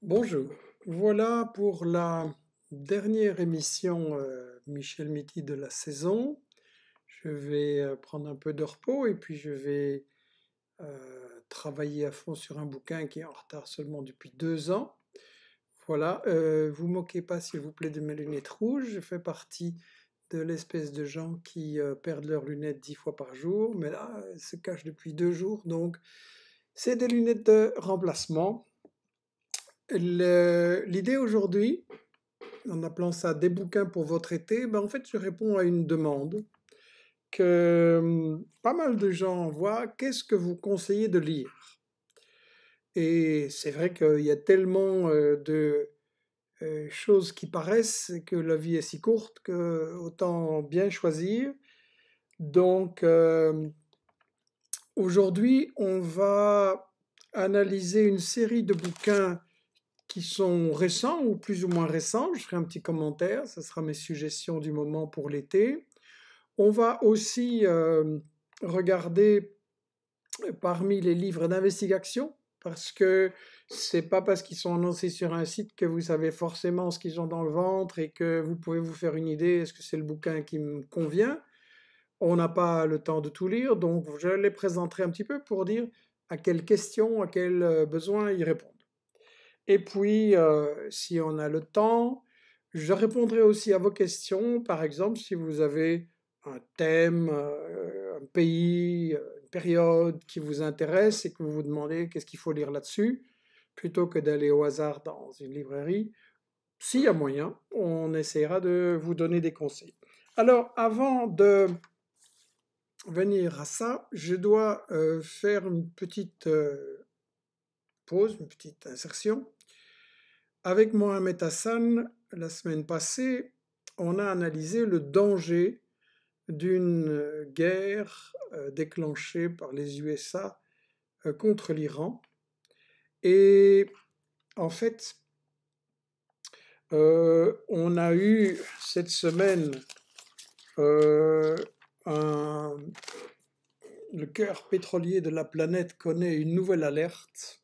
Bonjour. Voilà pour la dernière émission euh, Michel Mitty de la saison. Je vais euh, prendre un peu de repos et puis je vais euh, travailler à fond sur un bouquin qui est en retard seulement depuis deux ans. Voilà, vous moquez pas s'il vous plaît de mes lunettes rouges. Je fais partie de l'espèce de gens qui perdent leurs lunettes dix fois par jour, mais là, elles se cachent depuis deux jours, donc c'est des lunettes de remplacement. L'idée aujourd'hui, en appelant ça des bouquins pour votre été, ben en fait, je réponds à une demande que hum, pas mal de gens voient. Qu'est-ce que vous conseillez de lire Et c'est vrai qu'il y a tellement euh, de euh, choses qui paraissent que la vie est si courte que autant bien choisir. Donc euh, aujourd'hui, on va analyser une série de bouquins qui sont récents ou plus ou moins récents. Je ferai un petit commentaire, ce sera mes suggestions du moment pour l'été. On va aussi euh, regarder euh, parmi les livres d'investigation parce que c'est pas parce qu'ils sont annoncés sur un site que vous savez forcément ce qu'ils ont dans le ventre et que vous pouvez vous faire une idée est-ce que c'est le bouquin qui me convient. On n'a pas le temps de tout lire, donc je les présenterai un petit peu pour dire à quelles questions, à quels euh, besoins ils répondent. Et puis, euh, si on a le temps, je répondrai aussi à vos questions, par exemple, si vous avez un thème, euh, un pays, une période qui vous intéresse et que vous vous demandez qu'est-ce qu'il faut lire là-dessus, plutôt que d'aller au hasard dans une librairie. S'il y a moyen, on essaiera de vous donner des conseils. Alors, avant de venir à ça, je dois euh, faire une petite pause, une petite insertion avec Mohamed Hassan, la semaine passée, on a analysé le danger d'une guerre euh, déclenchée par les USA euh, contre l'Iran. Et en fait, euh, on a eu cette semaine le cœur pétrolier de la planète connaît une nouvelle alerte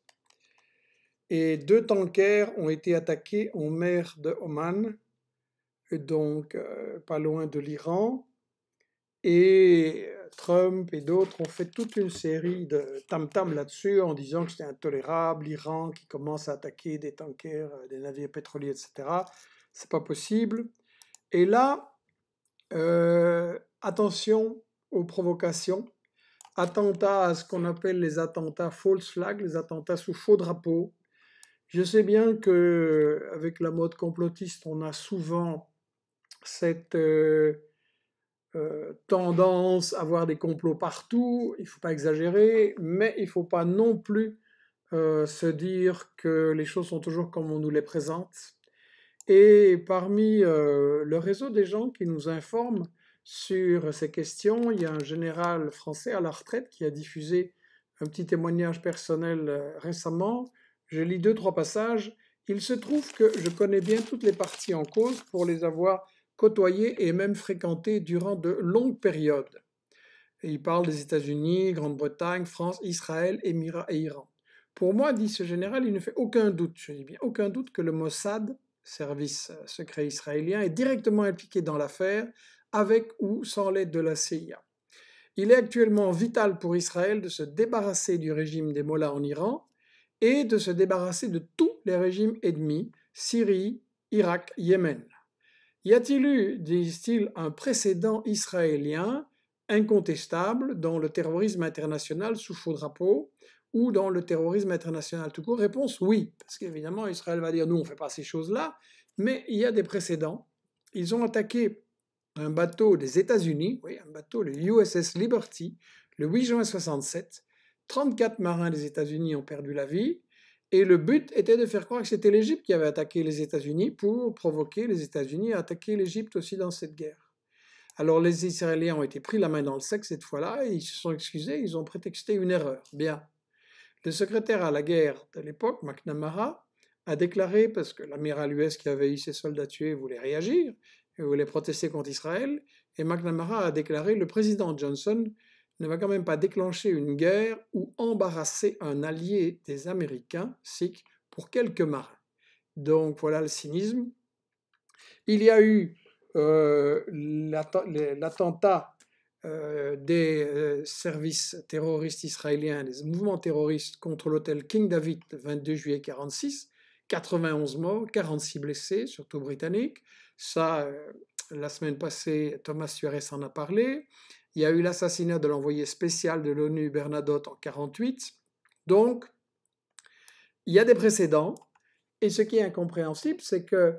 et deux tankers ont été attaqués en mer de Oman, donc euh, pas loin de l'Iran. Et Trump et d'autres ont fait toute une série de tam-tam là-dessus en disant que c'était intolérable, l'Iran qui commence à attaquer des tankers, euh, des navires pétroliers, etc. C'est pas possible. Et là, euh, attention aux provocations, attentats à ce qu'on appelle les attentats false flag, les attentats sous faux drapeau, je sais bien que avec la mode complotiste, on a souvent cette euh, euh, tendance à voir des complots partout. Il ne faut pas exagérer, mais il ne faut pas non plus euh, se dire que les choses sont toujours comme on nous les présente. Et parmi le réseau des gens qui nous informent sur ces questions, il y a un général français à la retraite qui a diffusé un petit témoignage personnel récemment je lis deux, trois passages. Il se trouve que je connais bien toutes les parties en cause pour les avoir côtoyées et même fréquentées durant de longues périodes. il parle des États-Unis, Grande-Bretagne, France, Israël, Émirats et Iran. Pour moi, dit ce général, il ne fait aucun doute, je aucun doute, que le Mossad, service euh, secret israélien, est directement impliqué dans l'affaire, avec ou sans l'aide de la CIA. Il est actuellement vital pour Israël de se débarrasser du régime des Mollahs en Iran, et de se débarrasser de tous les régimes ennemis, Syrie, Irak, Yémen. Y a-t-il eu, disent-ils, un précédent israélien incontestable dans le terrorisme international sous faux drapeau ou dans le terrorisme international tout court Réponse oui, parce qu'évidemment Israël va dire nous on ne fait pas ces choses-là, mais il y a des précédents. Ils ont attaqué un bateau des États-Unis, oui, un bateau, le USS Liberty, le 8 juin 1967, 34 marins des États-Unis ont perdu la vie, et le but était de faire croire que c'était l'Égypte qui avait attaqué les États-Unis pour provoquer les États-Unis à attaquer l'Égypte aussi dans cette guerre. Alors les Israéliens ont été pris la main dans le sac cette fois-là, et ils se sont excusés, ils ont prétexté une erreur. Bien. Le secrétaire à la guerre de l'époque, McNamara, a déclaré, parce que l'amiral US qui avait eu ses soldats tués voulait réagir, et voulait protester contre Israël, et McNamara a déclaré le président Johnson ne va quand même pas déclencher une guerre ou embarrasser un allié des Américains, sikh, pour quelques marins. Donc voilà le cynisme. Il y a eu euh, l'attentat euh, des euh, services terroristes israéliens, des mouvements terroristes contre l'hôtel King David 22 juillet 1946, 91 morts, 46 blessés, surtout britanniques. Ça, la semaine passée, Thomas Suarez en a parlé il y a eu l'assassinat de l'envoyé spécial de l'ONU Bernadotte en 1948. Donc, il y a des précédents. Et ce qui est incompréhensible, c'est que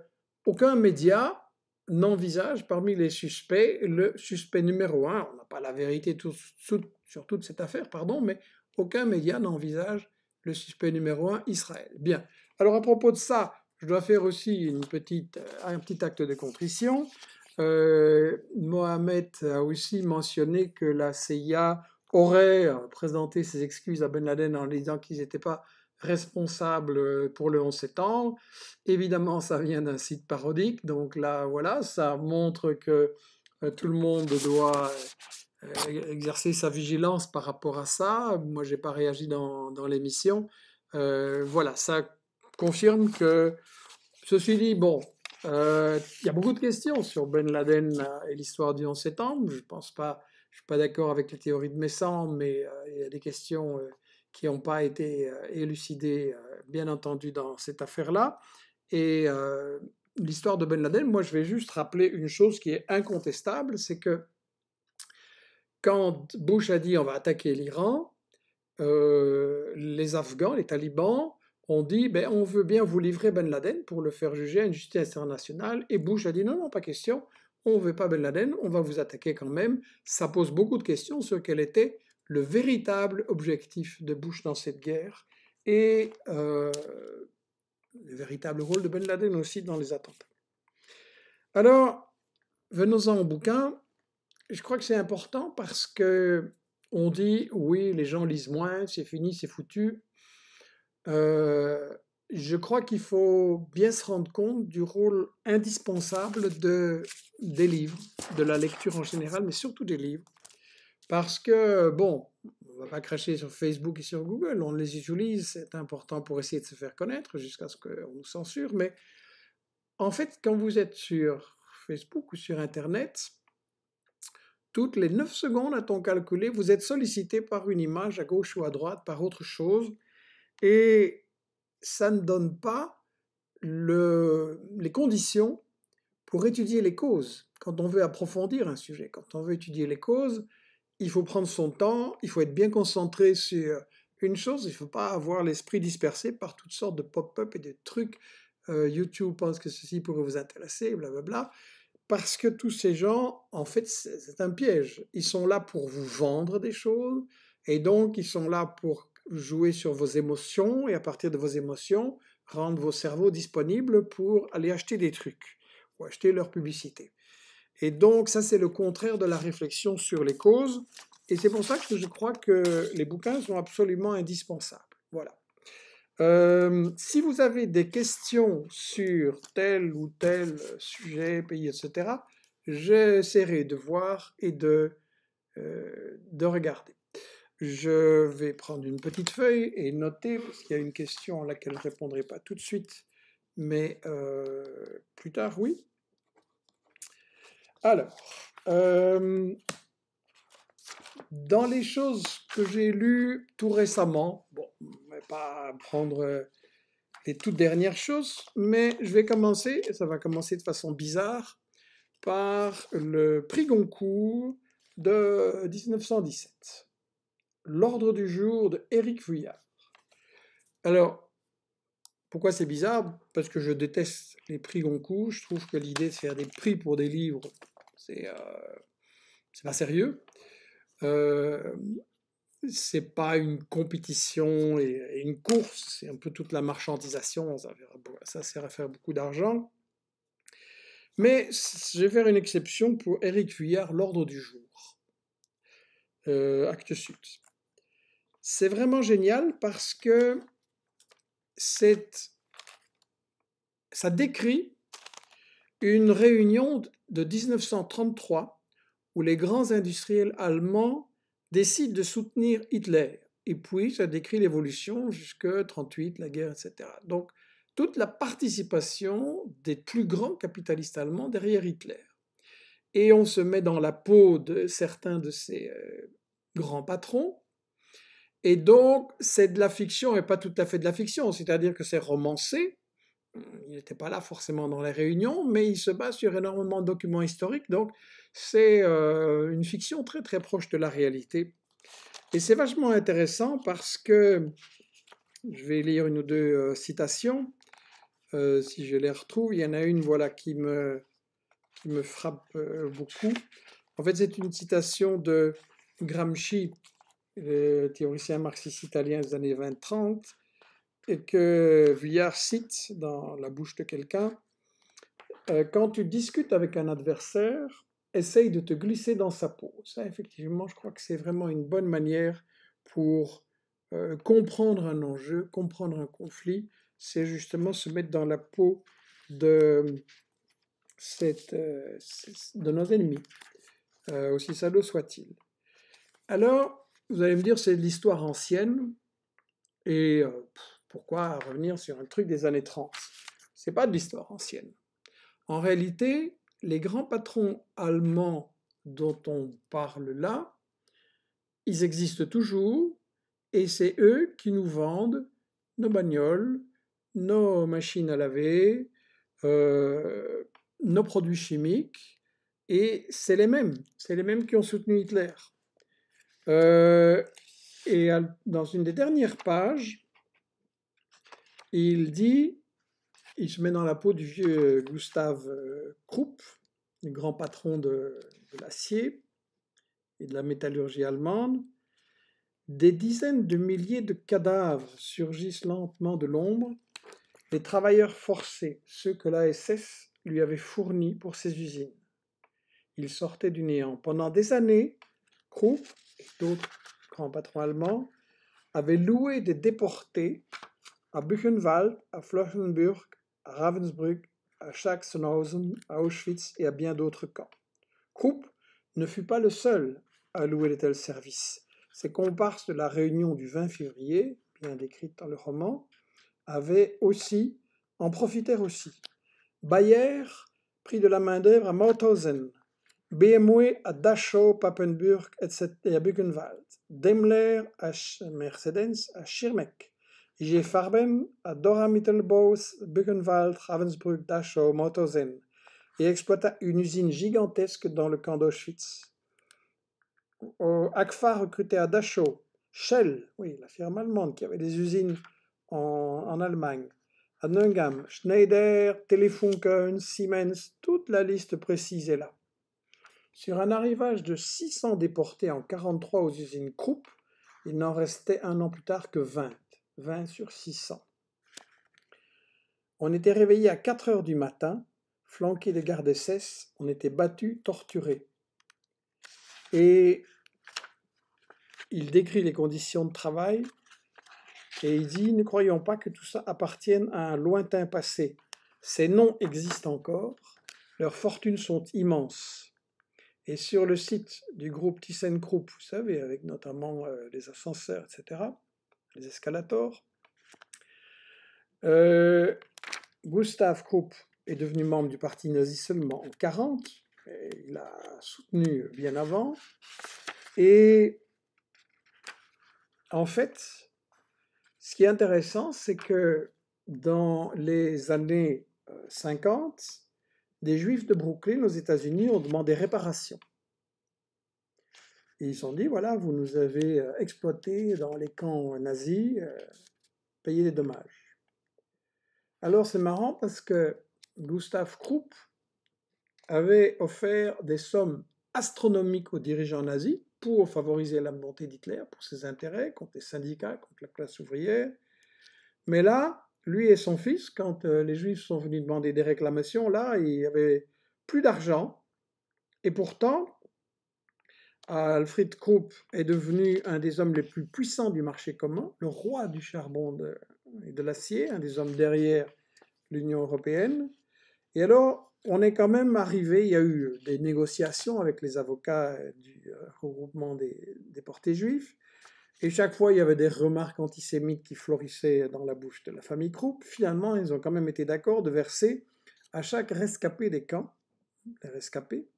aucun média n'envisage parmi les suspects le suspect numéro un. On n'a pas la vérité sur toute cette affaire, pardon, mais aucun média n'envisage le suspect numéro un, Israël. Bien. Alors à propos de ça, je dois faire aussi une petite, euh, un petit acte de contrition. Euh, Mohamed a aussi mentionné que la CIA aurait présenté ses excuses à Ben Laden en disant qu'ils n'étaient pas responsables euh, pour le 11 septembre. Évidemment, ça vient d'un site parodique, donc là, voilà, ça montre que euh, tout le monde doit exercer sa vigilance par rapport à ça. Moi, je j'ai pas réagi dans, l'émission. voilà, ça confirme que, ceci dit, bon, il euh, y a beaucoup de questions sur Ben Laden euh, et l'histoire du 11 septembre. Je pense pas, je suis pas d'accord avec les théories de Messan, mais euh, il y a des questions qui n'ont pas été élucidées, bien entendu, dans cette affaire-là. Et l'histoire de Ben Laden, moi, je vais juste rappeler une chose qui est incontestable, c'est que quand Bush a dit on va attaquer l'Iran, les Afghans, les talibans, on dit ben, on veut bien vous livrer Ben Laden pour le faire juger à une justice internationale. Et Bush a dit non, non, pas question, on ne veut pas Ben Laden, on va vous attaquer quand même. Ça pose beaucoup de questions sur quel était le véritable objectif de Bush dans cette guerre et euh, le véritable rôle de Ben Laden aussi dans les attentats. Alors, venons-en au bouquin. Je crois que c'est important parce que on dit oui, les gens lisent moins, c'est fini, c'est foutu. Euh, je crois qu'il faut bien se rendre compte du rôle indispensable de, des livres, de la lecture en général, mais surtout des livres. Parce que, bon, on ne va pas cracher sur Facebook et sur Google, on les utilise, c'est important pour essayer de se faire connaître jusqu'à ce qu'on nous censure, mais en fait, quand vous êtes sur Facebook ou sur Internet, toutes les 9 secondes, a-t-on calculé, vous êtes sollicité par une image à gauche ou à droite, par autre chose, et ça ne donne pas les conditions pour étudier les causes. Quand on veut approfondir un sujet, quand on veut étudier les causes, il faut prendre son temps, il faut être bien concentré sur une chose, il ne faut pas avoir l'esprit dispersé par toutes sortes de pop-up et de trucs. Euh, YouTube pense que ceci pourrait vous intéresser, blablabla. Parce que tous ces gens, en fait, c'est un piège. Ils sont là pour vous vendre des choses, et donc ils sont là pour jouer sur vos émotions et à partir de vos émotions, rendre vos cerveaux disponibles pour aller acheter des trucs ou acheter leur publicité. Et donc ça, c'est le contraire de la réflexion sur les causes. Et c'est pour ça que je crois que les bouquins sont absolument indispensables. Voilà. Euh, si vous avez des questions sur tel ou tel sujet, pays, etc., j'essaierai de voir et de, euh, de regarder. Je vais prendre une petite feuille et noter, parce qu'il y a une question à laquelle je ne répondrai pas tout de suite, mais euh, plus tard, oui. Alors, euh, dans les choses que j'ai lues tout récemment, bon, on ne pas prendre euh, les toutes dernières choses, mais je vais commencer, et ça va commencer de façon bizarre, par le prix Goncourt de 1917 l'ordre du jour de Eric Vuillard. Alors, pourquoi c'est bizarre Parce que je déteste les prix Goncourt. Je trouve que l'idée de faire des prix pour des livres, c'est euh, pas sérieux. Euh, c'est pas une compétition et, une course, c'est un peu toute la marchandisation, ça, sert à faire beaucoup d'argent. Mais je vais faire une exception pour Eric Vuillard, l'ordre du jour. Euh, acte sud c'est vraiment génial parce que ça décrit une réunion de 1933 où les grands industriels allemands décident de soutenir Hitler. Et puis, ça décrit l'évolution jusqu'à 38, la guerre, etc. Donc, toute la participation des plus grands capitalistes allemands derrière Hitler. Et on se met dans la peau de certains de ces euh, grands patrons et donc, c'est de la fiction et pas tout à fait de la fiction, c'est-à-dire que c'est romancé. Il n'était pas là forcément dans les réunions, mais il se base sur énormément de documents historiques, donc c'est euh, une fiction très très proche de la réalité. Et c'est vachement intéressant parce que, je vais lire une ou deux euh, citations, euh, si je les retrouve, il y en a une voilà, qui, me, qui me frappe beaucoup. En fait, c'est une citation de Gramsci le théoricien marxiste italien des années 20-30, et que Villard cite dans la bouche de quelqu'un, euh, quand tu discutes avec un adversaire, essaye de te glisser dans sa peau. Ça, effectivement, je crois que c'est vraiment une bonne manière pour euh, comprendre un enjeu, comprendre un conflit, c'est justement se mettre dans la peau de, cette, euh, de nos ennemis, aussi salauds soit-il. Alors, vous allez me dire, c'est de l'histoire ancienne, et euh, pourquoi revenir sur un truc des années 30 C'est pas de l'histoire ancienne. En réalité, les grands patrons allemands dont on parle là, ils existent toujours, et c'est eux qui nous vendent nos bagnoles, nos machines à laver, euh, nos produits chimiques, et c'est les mêmes, c'est les mêmes qui ont soutenu Hitler. Euh, et dans une des dernières pages, il dit, il se met dans la peau du vieux Gustave euh, Krupp, le grand patron de, de l'acier et de la métallurgie allemande. Des dizaines de milliers de cadavres surgissent lentement de l'ombre, des travailleurs forcés, ceux que l'ASS lui avait fournis pour ses usines. Ils sortaient du néant. Pendant des années, Krupp d'autres grands patrons allemands avaient loué des déportés à Buchenwald, à Flossenbürg, à Ravensbrück, à Sachsenhausen, à Auschwitz et à bien d'autres camps. Krupp ne fut pas le seul à louer de tels services. Ses comparses de la réunion du 20 février, bien décrite dans le roman, avaient aussi, en profitèrent aussi. Bayer prit de la main-d'œuvre à Mauthausen, BMW à Dachau, Papenburg et à Buchenwald, Daimler à Mercedes à Schirmeck, IG Farben à Dora Mittelbos, Buchenwald, Ravensbrück, Dachau, Mauthausen et exploita une usine gigantesque dans le camp d'Auschwitz. ACFA recrutait à Dachau Shell, oui, la firme allemande qui avait des usines en, Allemagne, à Schneider, Telefunken, Siemens, toute la liste précise est là. Sur un arrivage de 600 déportés en 1943 aux usines Krupp, il n'en restait un an plus tard que 20, 20 sur 600. On était réveillé à 4 heures du matin, flanqué des gardes SS, on était battu, torturé. Et il décrit les conditions de travail et il dit Ne croyons pas que tout ça appartienne à un lointain passé. Ces noms existent encore, leurs fortunes sont immenses. Et sur le site du groupe ThyssenKrupp, vous savez, avec notamment euh, les ascenseurs, etc., les escalators, euh, Gustav Krupp est devenu membre du parti nazi seulement en 1940, il a soutenu bien avant. Et en fait, ce qui est intéressant, c'est que dans les années 50, euh, des Juifs de Brooklyn aux États-Unis ont demandé réparation. ils ont dit, voilà, vous nous avez euh, exploités dans les camps nazis, euh, payez les dommages. Alors c'est marrant parce que Gustav Krupp avait offert des sommes astronomiques aux dirigeants nazis pour favoriser la montée d'Hitler, pour ses intérêts contre les syndicats, contre la classe ouvrière. Mais là, lui et son fils, quand euh, les Juifs sont venus demander des réclamations, là, il n'y avait plus d'argent. Et pourtant, Alfred Krupp est devenu un des hommes les plus puissants du marché commun, le roi du charbon et de l'acier, un des hommes derrière l'Union européenne. Et alors, on est quand même arrivé, il y a eu des négociations avec les avocats du euh, regroupement des déportés juifs, et chaque fois, il y avait des remarques antisémites qui florissaient dans la bouche de la famille Krupp. Finalement, ils ont quand même été d'accord de verser à chaque rescapé des camps, les rescapés,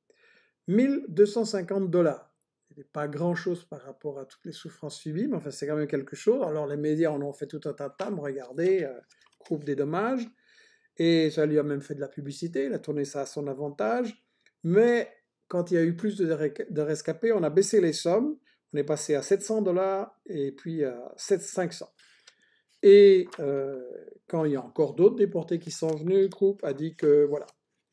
1250 dollars. Ce n'est pas grand-chose par rapport à toutes les souffrances subies, mais enfin, c'est quand même quelque chose. Alors, les médias en ont fait tout un tas de tam, regardez, euh, des dommages. Et ça lui a même fait de la publicité, il a tourné ça à son avantage. Mais quand il y a eu plus de rescapés, on a baissé les sommes on est passé à 700 dollars et puis à 7500. Et euh, quand il y a encore d'autres déportés qui sont venus, groupe a dit que voilà,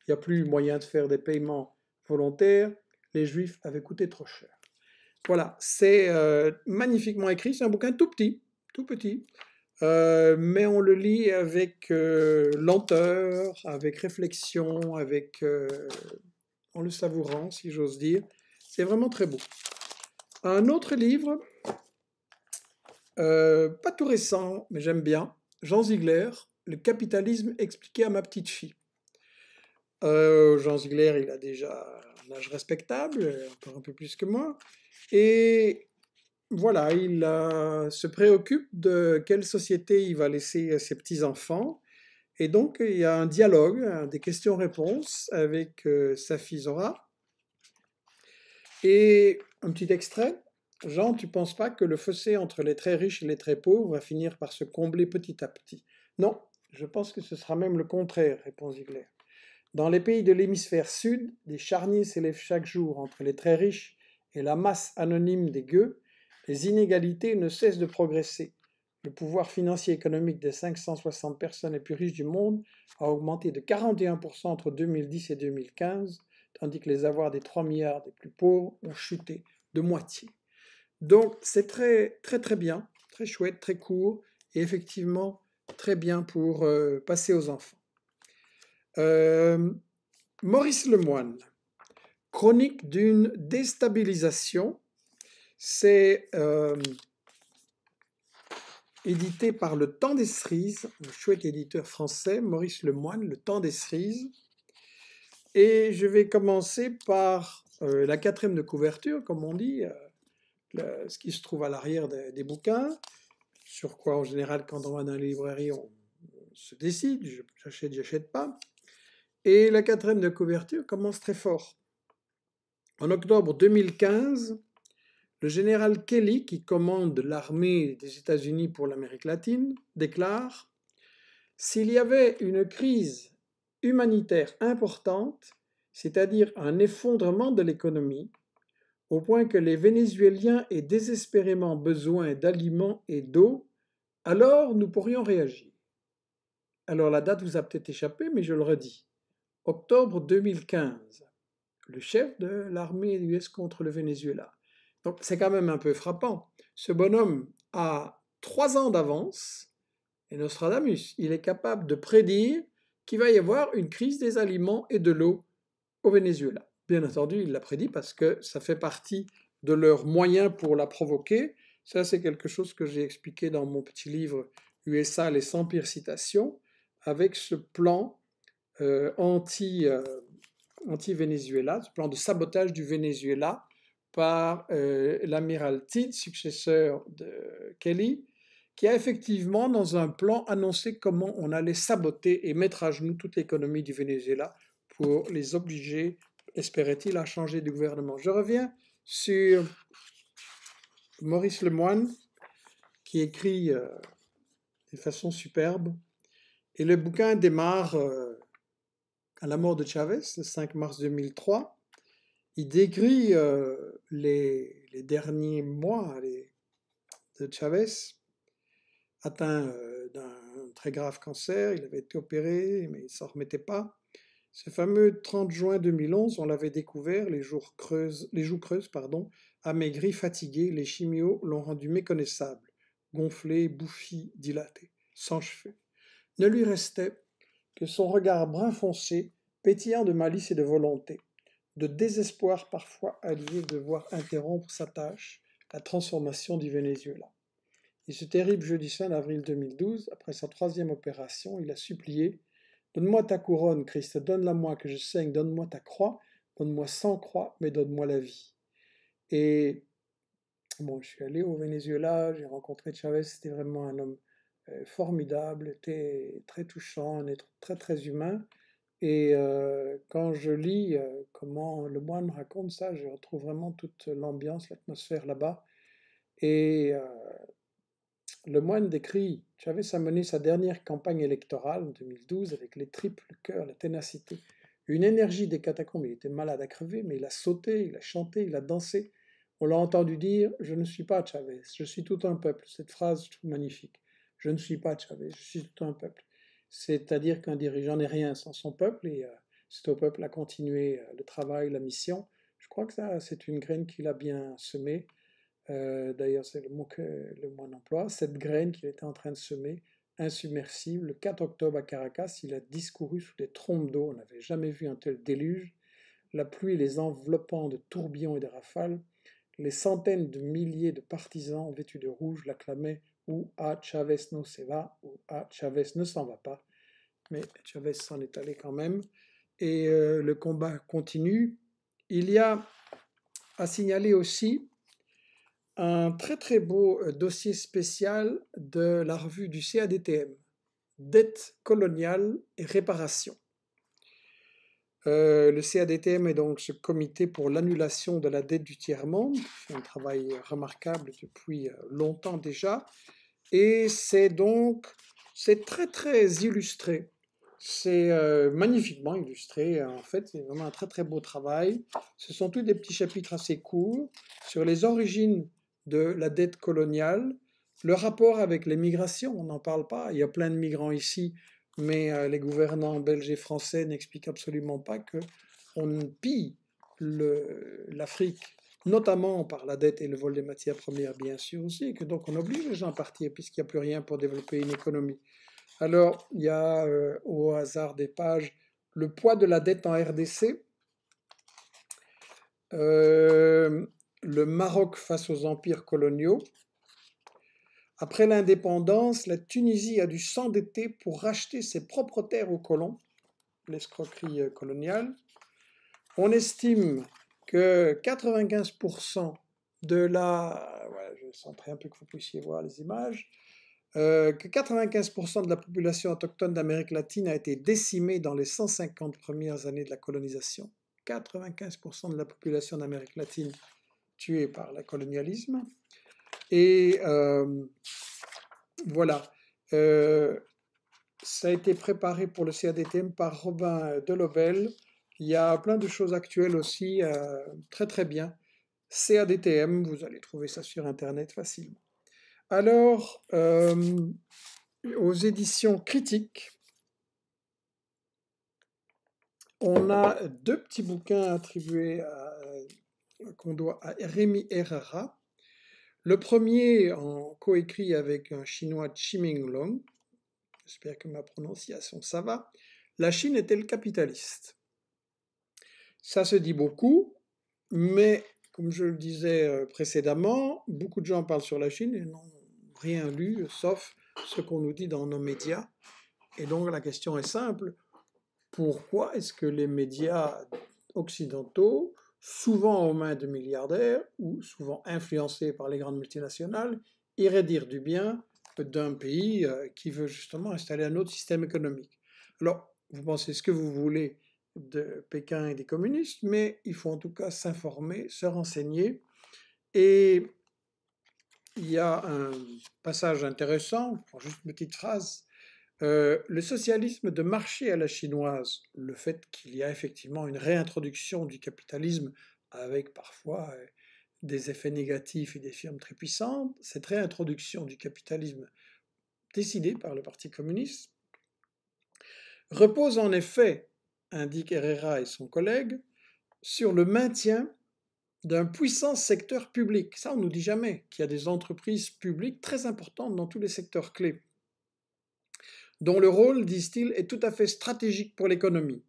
il n'y a plus moyen de faire des paiements volontaires, les juifs avaient coûté trop cher. Voilà, c'est euh, magnifiquement écrit, c'est un bouquin tout petit, tout petit, euh, mais on le lit avec lenteur, avec réflexion, avec en le savourant, si j'ose dire. C'est vraiment très beau. Un autre livre, euh, pas tout récent, mais j'aime bien, Jean Ziegler, Le capitalisme expliqué à ma petite fille. Euh, Jean Ziegler, il a déjà un âge respectable, encore un peu plus que moi, et voilà, il euh, se préoccupe de quelle société il va laisser à euh, ses petits-enfants. Et donc, il y a un dialogue, des questions-réponses avec sa fille Zora. Et un petit extrait Jean, tu penses pas que le fossé entre les très riches et les très pauvres va finir par se combler petit à petit Non, je pense que ce sera même le contraire, répond Ziegler. Dans les pays de l'hémisphère sud, des charniers s'élèvent chaque jour entre les très riches et la masse anonyme des gueux, les inégalités ne cessent de progresser. Le pouvoir financier économique des 560 personnes les plus riches du monde a augmenté de 41% entre 2010 et 2015, tandis que les avoirs des 3 milliards des plus pauvres ont chuté moitié. Donc c'est très très très bien, très chouette, très court et effectivement très bien pour euh, passer aux enfants. Euh, Maurice Lemoine, Chronique d'une déstabilisation, c'est euh, édité par Le Temps des Cerises, un chouette éditeur français, Maurice Lemoine, Le Temps des Cerises. Et je vais commencer par euh, la quatrième de couverture, comme on dit, euh, ce qui se trouve à l'arrière des, bouquins, sur quoi en général quand on va dans la librairie on se décide, j'achète, j'achète pas. Et la quatrième de couverture commence très fort. En octobre 2015, le général Kelly, qui commande l'armée des États-Unis pour l'Amérique latine, déclare S'il y avait une crise humanitaire importante, c'est-à-dire un effondrement de l'économie, au point que les Vénézuéliens aient désespérément besoin d'aliments et d'eau, alors nous pourrions réagir. Alors la date vous a peut-être échappé, mais je le redis. Octobre 2015, le chef de l'armée US contre le Venezuela. Donc c'est quand même un peu frappant. Ce bonhomme a trois ans d'avance, et Nostradamus, il est capable de prédire qu'il va y avoir une crise des aliments et de l'eau au Venezuela. Bien entendu, il l'a prédit parce que ça fait partie de leurs moyens pour la provoquer. Ça, c'est quelque chose que j'ai expliqué dans mon petit livre USA, les 100 pires citations, avec ce plan euh, euh, anti-Venezuela, ce plan de sabotage du Venezuela par euh, l'amiral Tid, successeur de Kelly, qui a effectivement, dans un plan, annoncé comment on allait saboter et mettre à genoux toute l'économie du Venezuela pour les obliger, espérait-il, à changer de gouvernement. Je reviens sur Maurice Lemoine, qui écrit euh, de façon superbe. Et le bouquin démarre euh, à la mort de Chavez, le 5 mars 2003. Il décrit euh, les, derniers mois de Chavez, atteint d'un très grave cancer. Il avait été opéré, mais il ne s'en remettait pas. Ce fameux 30 juin 2011, on l'avait découvert, les, jours creuses, les joues creuses, pardon, amaigris, fatigués les chimios l'ont rendu méconnaissable, gonflé, bouffi, dilaté, sans cheveux. Ne lui restait que son regard brun foncé, pétillant de malice et de volonté, de désespoir parfois allié de voir interrompre sa tâche, la transformation du Venezuela. Et ce terrible jeudi 5 avril 2012, après sa troisième opération, il a supplié Donne-moi ta couronne, Christ, donne-la-moi que je saigne, donne-moi ta croix, donne-moi sans croix, mais donne-moi la vie. Et bon, je suis allé au Venezuela, j'ai rencontré Chavez, c'était vraiment un homme euh, formidable, très, très touchant, un être très très humain. Et euh, quand je lis euh, comment le moine raconte ça, je retrouve vraiment toute l'ambiance, l'atmosphère là-bas. Et le moine décrit Chavez a mené sa dernière campagne électorale en 2012 avec les triples cœurs, la ténacité, une énergie des catacombes. Il était malade à crever, mais il a sauté, il a chanté, il a dansé. On l'a entendu dire Je ne suis pas Chavez, je suis tout un peuple. Cette phrase, je trouve magnifique. Je ne suis pas Chavez, je suis tout un peuple. C'est-à-dire qu'un dirigeant n'est rien sans son peuple et euh, c'est au peuple à continuer euh, le travail, la mission. Je crois que ça, c'est une graine qu'il a bien semée euh, d'ailleurs c'est le mot le moins emploie, cette graine qu'il était en train de semer, insubmersible, le 4 octobre à Caracas, il a discouru sous des trompes d'eau, on n'avait jamais vu un tel déluge, la pluie les enveloppant de tourbillons et de rafales, les centaines de milliers de partisans vêtus de rouge l'acclamaient ou à Chavez no se va, ou à Chavez ne s'en va pas. Mais Chavez s'en est allé quand même. Et euh, le combat continue. Il y a à signaler aussi un très très beau euh, dossier spécial de la revue du CADTM, Dette coloniale et réparation. Euh, le CADTM est donc ce comité pour l'annulation de la dette du tiers-monde, un travail remarquable depuis euh, longtemps déjà, et c'est donc, c'est très très illustré, c'est magnifiquement illustré, en fait, c'est vraiment un très très beau travail. Ce sont tous des petits chapitres assez courts sur les origines de la dette coloniale, le rapport avec les migrations, on n'en parle pas. Il y a plein de migrants ici, mais euh, les gouvernants belges et français n'expliquent absolument pas que on pille l'Afrique, notamment par la dette et le vol des matières premières, bien sûr aussi, et que donc on oblige les gens à partir puisqu'il n'y a plus rien pour développer une économie. Alors, il y a euh, au hasard des pages le poids de la dette en RDC. Euh, le Maroc face aux empires coloniaux. Après l'indépendance, la Tunisie a dû s'endetter pour racheter ses propres terres aux colons, l'escroquerie coloniale. On estime que 95% de la... je un peu que vous puissiez voir les images. Euh, que 95% de la population autochtone d'Amérique latine a été décimée dans les 150 premières années de la colonisation. 95% de la population d'Amérique latine tué par le colonialisme. Et euh, voilà, euh, ça a été préparé pour le CADTM par Robin Delovel. Il y a plein de choses actuelles aussi, euh, très très bien. CADTM, vous allez trouver ça sur Internet facilement. Alors, aux éditions critiques, on a deux petits bouquins attribués à qu'on doit à Rémi Herrera. Le premier en coécrit avec un chinois Chiming Long. J'espère que ma prononciation ça va. La Chine était le capitaliste Ça se dit beaucoup, mais comme je le disais euh, précédemment, beaucoup de gens parlent sur la Chine et n'ont rien lu, sauf ce qu'on nous dit dans nos médias. Et donc la question est simple, pourquoi est-ce que les médias occidentaux souvent aux mains de milliardaires ou souvent influencés par les grandes multinationales, irait dire du bien d'un pays euh, qui veut justement installer un autre système économique. Alors, vous pensez ce que vous voulez de Pékin et des communistes, mais il faut en tout cas s'informer, se renseigner. Et il y a un passage intéressant, juste une petite phrase, euh, le socialisme de marché à la chinoise, le fait qu'il y a effectivement une réintroduction du capitalisme avec parfois euh, des effets négatifs et des firmes très puissantes, cette réintroduction du capitalisme décidée par le Parti communiste repose en effet, indique Herrera et son collègue, sur le maintien d'un puissant secteur public. Ça, on ne nous dit jamais qu'il y a des entreprises publiques très importantes dans tous les secteurs clés dont le rôle, disent-ils, est tout à fait stratégique pour l'économie.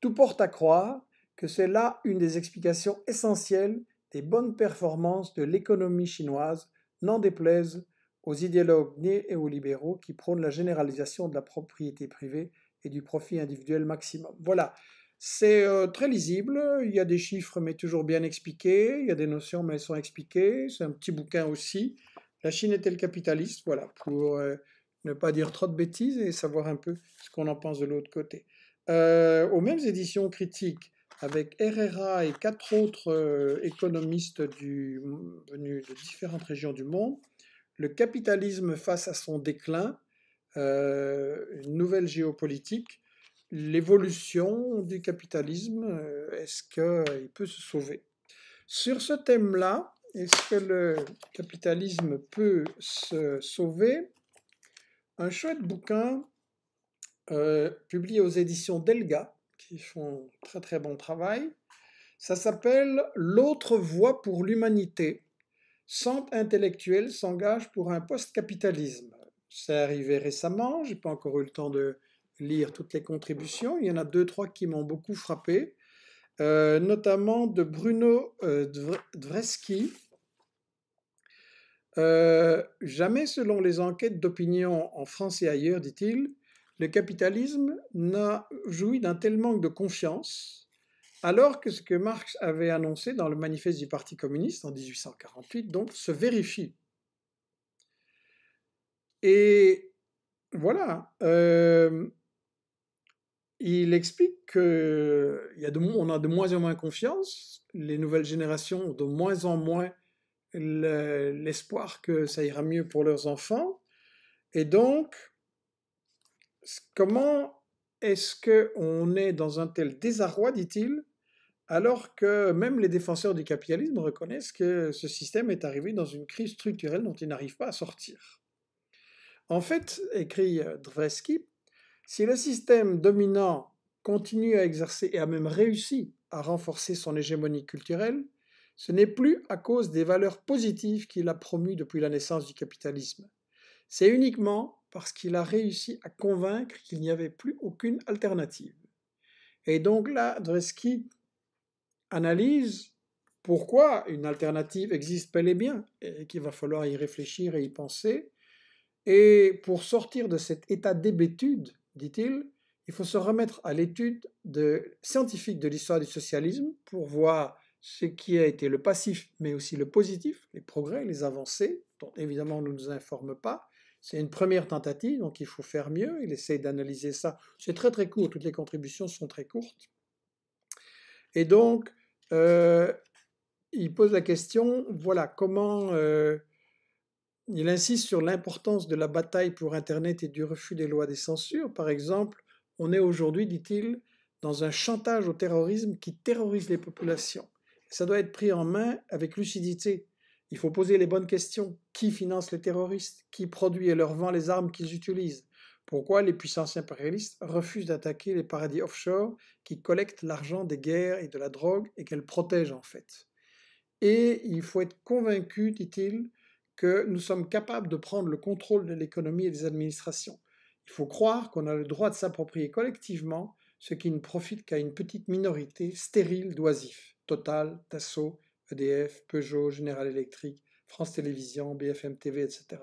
Tout porte à croire que c'est là une des explications essentielles des bonnes performances de l'économie chinoise, n'en déplaise aux idéologues nés et aux libéraux qui prônent la généralisation de la propriété privée et du profit individuel maximum. Voilà, c'est euh, très lisible, il y a des chiffres mais toujours bien expliqués, il y a des notions mais elles sont expliquées, c'est un petit bouquin aussi. La Chine est le capitaliste Voilà, pour... Euh, ne pas dire trop de bêtises et savoir un peu ce qu'on en pense de l'autre côté. Euh, aux mêmes éditions critiques, avec Herrera et quatre autres euh, économistes venus de différentes régions du monde, Le capitalisme face à son déclin, euh, une nouvelle géopolitique, l'évolution du capitalisme, est-ce qu'il peut se sauver Sur ce thème-là, est-ce que le capitalisme peut se sauver un chouette bouquin euh, publié aux éditions Delga, qui font très très bon travail. Ça s'appelle L'autre voie pour l'humanité. Cent intellectuels s'engage pour un post-capitalisme. C'est arrivé récemment, je n'ai pas encore eu le temps de lire toutes les contributions. Il y en a deux, trois qui m'ont beaucoup frappé, euh, notamment de Bruno euh, Dreski. Euh, jamais, selon les enquêtes d'opinion en France et ailleurs, dit-il, le capitalisme n'a joui d'un tel manque de confiance, alors que ce que Marx avait annoncé dans le manifeste du Parti communiste en 1848, donc, se vérifie. Et voilà, euh, il explique qu'on a de moins en moins confiance, les nouvelles générations ont de moins en moins l'espoir que ça ira mieux pour leurs enfants. Et donc, comment est-ce qu'on est dans un tel désarroi, dit-il, alors que même les défenseurs du capitalisme reconnaissent que ce système est arrivé dans une crise structurelle dont ils n'arrivent pas à sortir. En fait, écrit euh, Dresky si le système dominant continue à exercer et a même réussi à renforcer son hégémonie culturelle, ce n'est plus à cause des valeurs positives qu'il a promues depuis la naissance du capitalisme. C'est uniquement parce qu'il a réussi à convaincre qu'il n'y avait plus aucune alternative. Et donc là, Dresky analyse pourquoi une alternative existe bel et bien, et qu'il va falloir y réfléchir et y penser. Et pour sortir de cet état d'hébétude, dit-il, il faut se remettre à l'étude de scientifique de l'histoire du socialisme pour voir ce qui a été le passif, mais aussi le positif, les progrès, les avancées, dont évidemment on ne nous informe pas. C'est une première tentative, donc il faut faire mieux. Il essaye d'analyser ça. C'est très très court, toutes les contributions sont très courtes. Et donc, euh, il pose la question, voilà, comment... Euh, il insiste sur l'importance de la bataille pour Internet et du refus des lois des censures. Par exemple, on est aujourd'hui, dit-il, dans un chantage au terrorisme qui terrorise les populations ça doit être pris en main avec lucidité. Il faut poser les bonnes questions. Qui finance les terroristes Qui produit et leur vend les armes qu'ils utilisent Pourquoi les puissances impérialistes refusent d'attaquer les paradis offshore qui collectent l'argent des guerres et de la drogue et qu'elles protègent en fait Et il faut être convaincu, dit-il, que nous sommes capables de prendre le contrôle de l'économie et des administrations. Il faut croire qu'on a le droit de s'approprier collectivement ce qui ne profite qu'à une petite minorité stérile d'oisifs. Total, Tasso, EDF, Peugeot, Général Electric, France Télévisions, BFM TV, etc.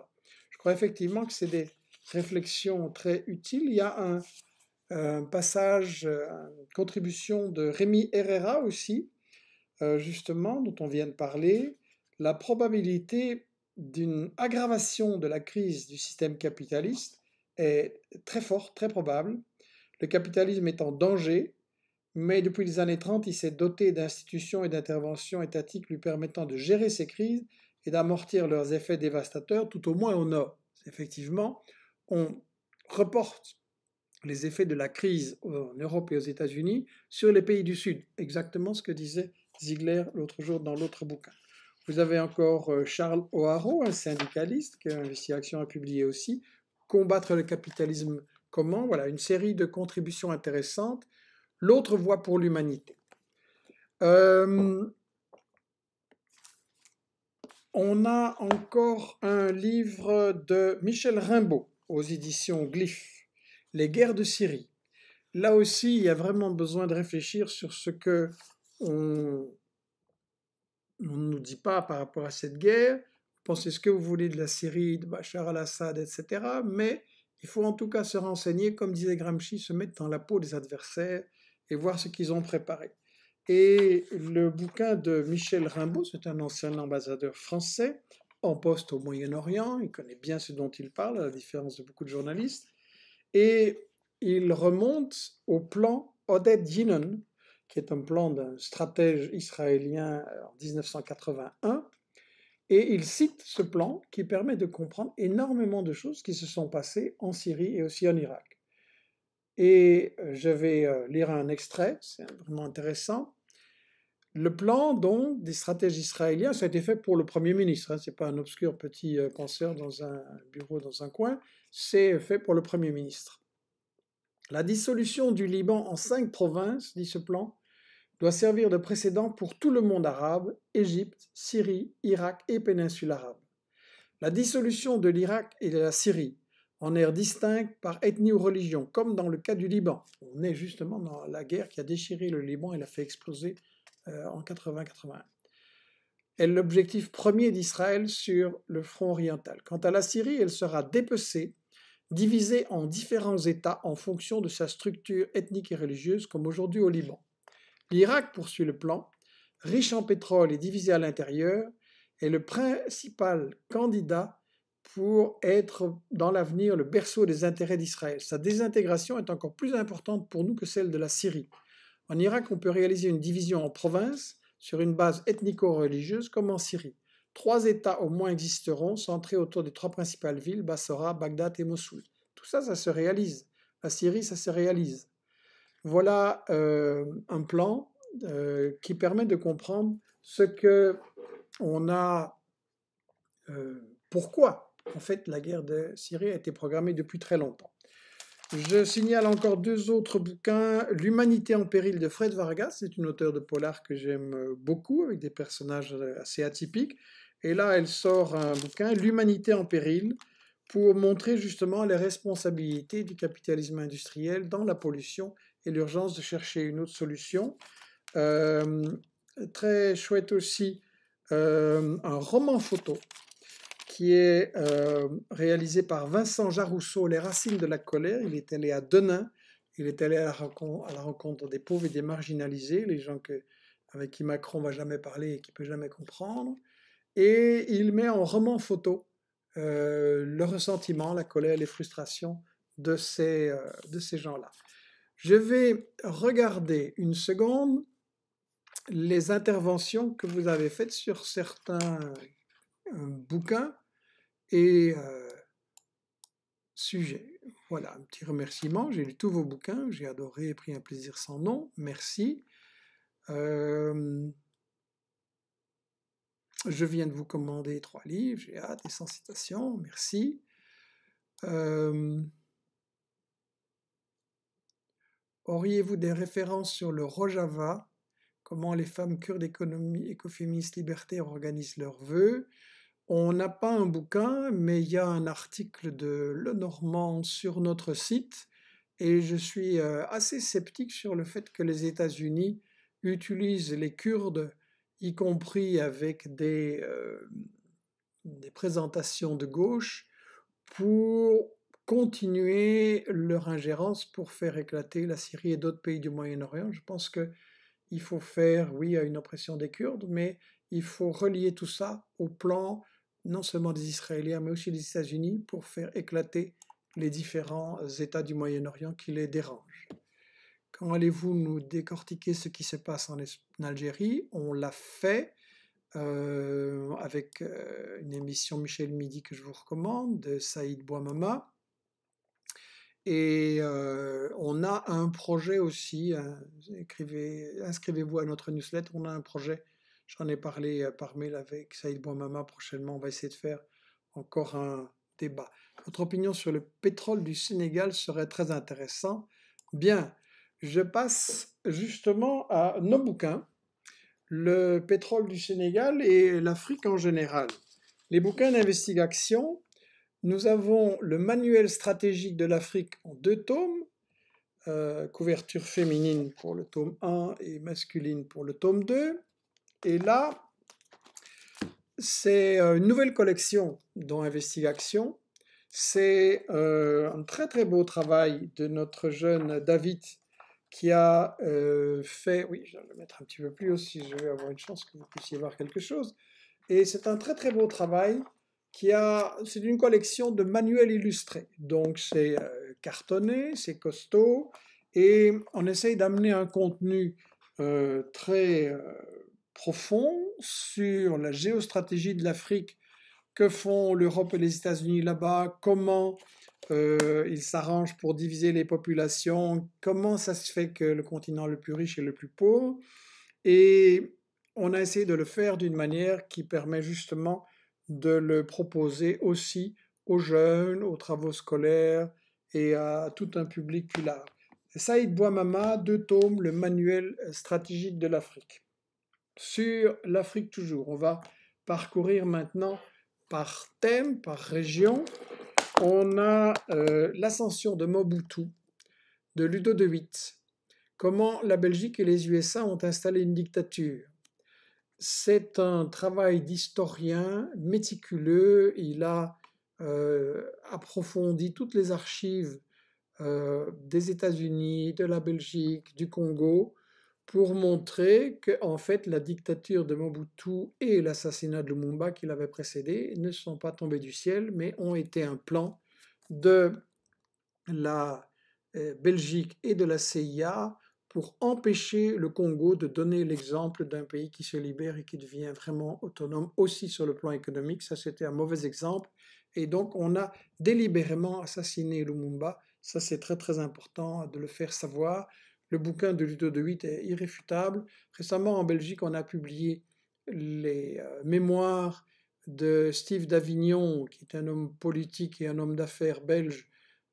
Je crois effectivement que c'est des réflexions très utiles. Il y a un, passage, une contribution de Rémi Herrera aussi, euh, justement, dont on vient de parler, la probabilité d'une aggravation de la crise du système capitaliste est très forte, très probable. Le capitalisme est en danger mais depuis les années 30, il s'est doté d'institutions et d'interventions étatiques lui permettant de gérer ces crises et d'amortir leurs effets dévastateurs, tout au moins au nord. Effectivement, on reporte les effets de la crise en Europe et aux États-Unis sur les pays du Sud, exactement ce que disait Ziegler l'autre jour dans l'autre bouquin. Vous avez encore euh, Charles O'Haraud, un syndicaliste, que Investigation Action a publié aussi, Combattre le capitalisme comment Voilà, une série de contributions intéressantes l'autre voie pour l'humanité. Euh, on a encore un livre de Michel Rimbaud aux éditions Glyph, Les guerres de Syrie. Là aussi, il y a vraiment besoin de réfléchir sur ce que on, ne nous dit pas par rapport à cette guerre. Pensez ce que vous voulez de la Syrie, de Bachar al-Assad, etc. Mais il faut en tout cas se renseigner, comme disait Gramsci, se mettre dans la peau des adversaires et voir ce qu'ils ont préparé. Et le bouquin de Michel Rimbaud, c'est un ancien ambassadeur français en poste au Moyen-Orient, il connaît bien ce dont il parle, à la différence de beaucoup de journalistes, et il remonte au plan Odette Yinon, qui est un plan d'un stratège israélien euh, en 1981, et il cite ce plan qui permet de comprendre énormément de choses qui se sont passées en Syrie et aussi en Irak et euh, je vais euh, lire un extrait, c'est vraiment intéressant. Le plan donc des stratèges israéliens, ça a été fait pour le Premier ministre, hein, ce n'est pas un obscur petit penseur dans un bureau dans un coin, c'est fait pour le Premier ministre. La dissolution du Liban en cinq provinces, dit ce plan, doit servir de précédent pour tout le monde arabe, Égypte, Syrie, Irak et péninsule arabe. La dissolution de l'Irak et de la Syrie en air distinct par ethnie ou religion, comme dans le cas du Liban. On est justement dans la guerre qui a déchiré le Liban et l'a fait exploser euh, en 80-81. Elle est l'objectif premier d'Israël sur le front oriental. Quant à la Syrie, elle sera dépecée, divisée en différents États en fonction de sa structure ethnique et religieuse, comme aujourd'hui au Liban. L'Irak poursuit le plan, riche en pétrole et divisé à l'intérieur, est le principal candidat pour être dans l'avenir le berceau des intérêts d'Israël. Sa désintégration est encore plus importante pour nous que celle de la Syrie. En Irak, on peut réaliser une division en provinces sur une base ethnico-religieuse comme en Syrie. Trois États au moins existeront, centrés autour des trois principales villes, Bassora, Bagdad et Mossoul. Tout ça, ça se réalise. La Syrie, ça se réalise. Voilà euh, un plan euh, qui permet de comprendre ce que on a, euh, pourquoi en fait, la guerre de Syrie a été programmée depuis très longtemps. Je signale encore deux autres bouquins. L'humanité en péril de Fred Vargas, c'est une auteure de polar que j'aime beaucoup, avec des personnages assez atypiques. Et là, elle sort un bouquin, L'humanité en péril, pour montrer justement les responsabilités du capitalisme industriel dans la pollution et l'urgence de chercher une autre solution. Euh, très chouette aussi, euh, un roman photo qui est euh, réalisé par Vincent Jarousseau, Les Racines de la colère. Il est allé à Denain, il est allé à la, rencontre, à la rencontre des pauvres et des marginalisés, les gens que, avec qui Macron va jamais parler et qui peut jamais comprendre. Et il met en roman photo euh, le ressentiment, la colère, les frustrations de ces, euh, de ces gens-là. Je vais regarder une seconde les interventions que vous avez faites sur certains bouquins et sujet. Voilà, un petit remerciement. J'ai lu tous vos bouquins, j'ai adoré et pris un plaisir sans nom. Merci. je viens de vous commander trois livres, j'ai hâte et sans citation. Merci. Auriez-vous des références sur le Rojava Comment les femmes kurdes écoféministes libertaires organisent leurs vœux on n'a pas un bouquin, mais il y a un article de Le Normand sur notre site et je suis euh, assez sceptique sur le fait que les États-Unis utilisent les Kurdes, y compris avec des, euh, des présentations de gauche, pour continuer leur ingérence pour faire éclater la Syrie et d'autres pays du Moyen-Orient. Je pense qu'il faut faire, oui, à une oppression des Kurdes, mais il faut relier tout ça au plan non seulement des Israéliens, mais aussi des États-Unis pour faire éclater les différents euh, États du Moyen-Orient qui les dérangent. Quand allez-vous nous décortiquer ce qui se passe en Algérie On l'a fait euh, avec euh, une émission Michel Midi que je vous recommande, de Saïd Bouamama. Et on a un projet aussi, hein, inscrivez-vous à notre newsletter, on a un projet J'en ai parlé euh, par mail avec Saïd Bouamama. Prochainement, on va essayer de faire encore un débat. Votre opinion sur le pétrole du Sénégal serait très intéressant. Bien, je passe justement à nos bouquins, le pétrole du Sénégal et l'Afrique en général. Les bouquins d'investigation, nous avons le manuel stratégique de l'Afrique en deux tomes, euh, couverture féminine pour le tome 1 et masculine pour le tome 2. Et là, c'est euh, une nouvelle collection dans Investigation. C'est euh, un très très beau travail de notre jeune David qui a euh, fait, oui, je vais le mettre un petit peu plus haut si je vais avoir une chance que vous puissiez voir quelque chose. Et c'est un très très beau travail qui a, c'est une collection de manuels illustrés. Donc c'est cartonné, c'est costaud, et on essaye d'amener un contenu très profond sur la géostratégie de l'Afrique, que font l'Europe et les États-Unis là-bas, comment euh, ils s'arrangent pour diviser les populations, comment ça se fait que le continent le plus riche est le plus pauvre. Et on a essayé de le faire d'une manière qui permet justement de le proposer aussi aux jeunes, aux travaux scolaires et à tout un public plus large. Saïd Bouamama, deux tomes, le manuel stratégique de l'Afrique sur l'Afrique toujours. On va parcourir maintenant par thème, par région. On a euh, l'ascension de Mobutu, de Ludo de Witt. Comment la Belgique et les USA ont installé une dictature. C'est un travail d'historien méticuleux. Il a euh, approfondi toutes les archives euh, des États-Unis, de la Belgique, du Congo, pour montrer que, en fait, la dictature de Mobutu et l'assassinat de Lumumba qui l'avait précédé ne sont pas tombés du ciel, mais ont été un plan de la euh, Belgique et de la CIA pour empêcher le Congo de donner l'exemple d'un pays qui se libère et qui devient vraiment autonome aussi sur le plan économique. Ça, c'était un mauvais exemple. Et donc, on a délibérément assassiné Lumumba. Ça, c'est très, très important de le faire savoir. Le bouquin de Ludo de Witt est irréfutable. Récemment, en Belgique, on a publié les euh, mémoires de Steve d'Avignon, qui est un homme politique et un homme d'affaires belge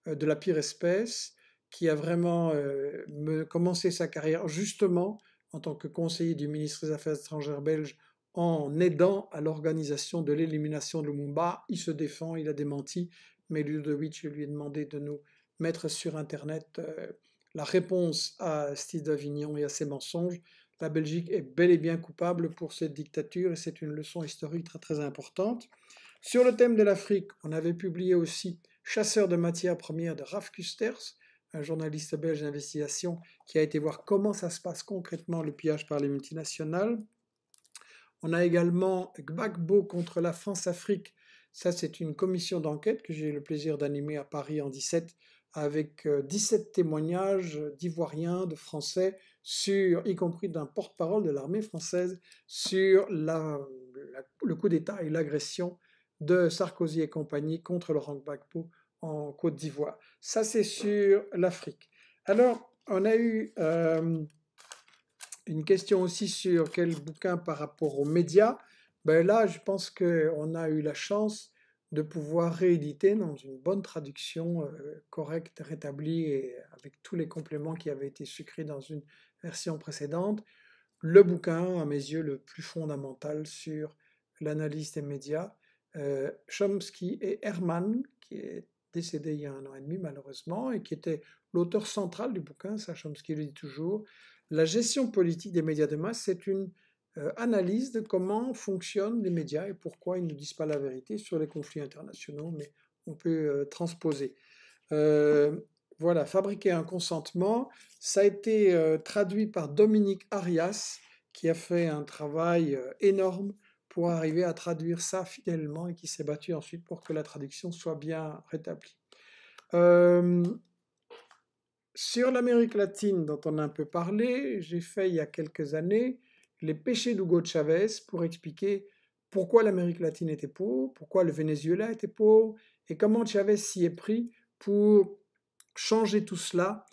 euh, de la pire espèce, qui a vraiment euh, commencé sa carrière justement en tant que conseiller du ministre des Affaires étrangères belge en aidant à l'organisation de l'élimination de Lumumba. Il se défend, il a démenti, mais Ludo de je lui a demandé de nous mettre sur Internet la réponse à Steve d'Avignon et à ses mensonges. La Belgique est bel et bien coupable pour cette dictature et c'est une leçon historique très très importante. Sur le thème de l'Afrique, on avait publié aussi Chasseur de matières premières de Raf Kusters, un journaliste belge d'investigation qui a été voir comment ça se passe concrètement le pillage par les multinationales. On a également Gbagbo contre la France-Afrique. Ça, c'est une commission d'enquête que j'ai eu le plaisir d'animer à Paris en 17 avec 17 euh, témoignages d'Ivoiriens, de Français, sur, y compris d'un porte-parole de l'armée française, sur le coup d'État et l'agression de Sarkozy et compagnie contre Laurent Gbagbo en Côte d'Ivoire. Ça, c'est sur l'Afrique. Alors, on a eu euh, une question aussi sur quel bouquin par rapport aux médias. Ben là, je pense qu'on a eu la chance de pouvoir rééditer dans une bonne traduction euh, correcte, rétablie et avec tous les compléments qui avaient été sucrés dans une version précédente, le bouquin, à mes yeux, le plus fondamental sur l'analyse des médias, euh, Chomsky et Herman, qui est décédé il y a un an et demi malheureusement, et qui était l'auteur central du bouquin, ça Chomsky le dit toujours, la gestion politique des médias de masse, c'est une euh, analyse de comment fonctionnent les médias et pourquoi ils ne disent pas la vérité sur les conflits internationaux, mais on peut euh, transposer. Euh, voilà, fabriquer un consentement, ça a été traduit par Dominique Arias, qui a fait un travail énorme pour arriver à traduire ça fidèlement et qui s'est battu ensuite pour que la traduction soit bien rétablie. sur l'Amérique latine, dont on a un peu parlé, j'ai fait il y a quelques années les péchés d'Hugo Chavez pour expliquer pourquoi l'Amérique latine était pauvre, pourquoi le Venezuela était pauvre, et comment Chavez s'y est pris pour changer tout cela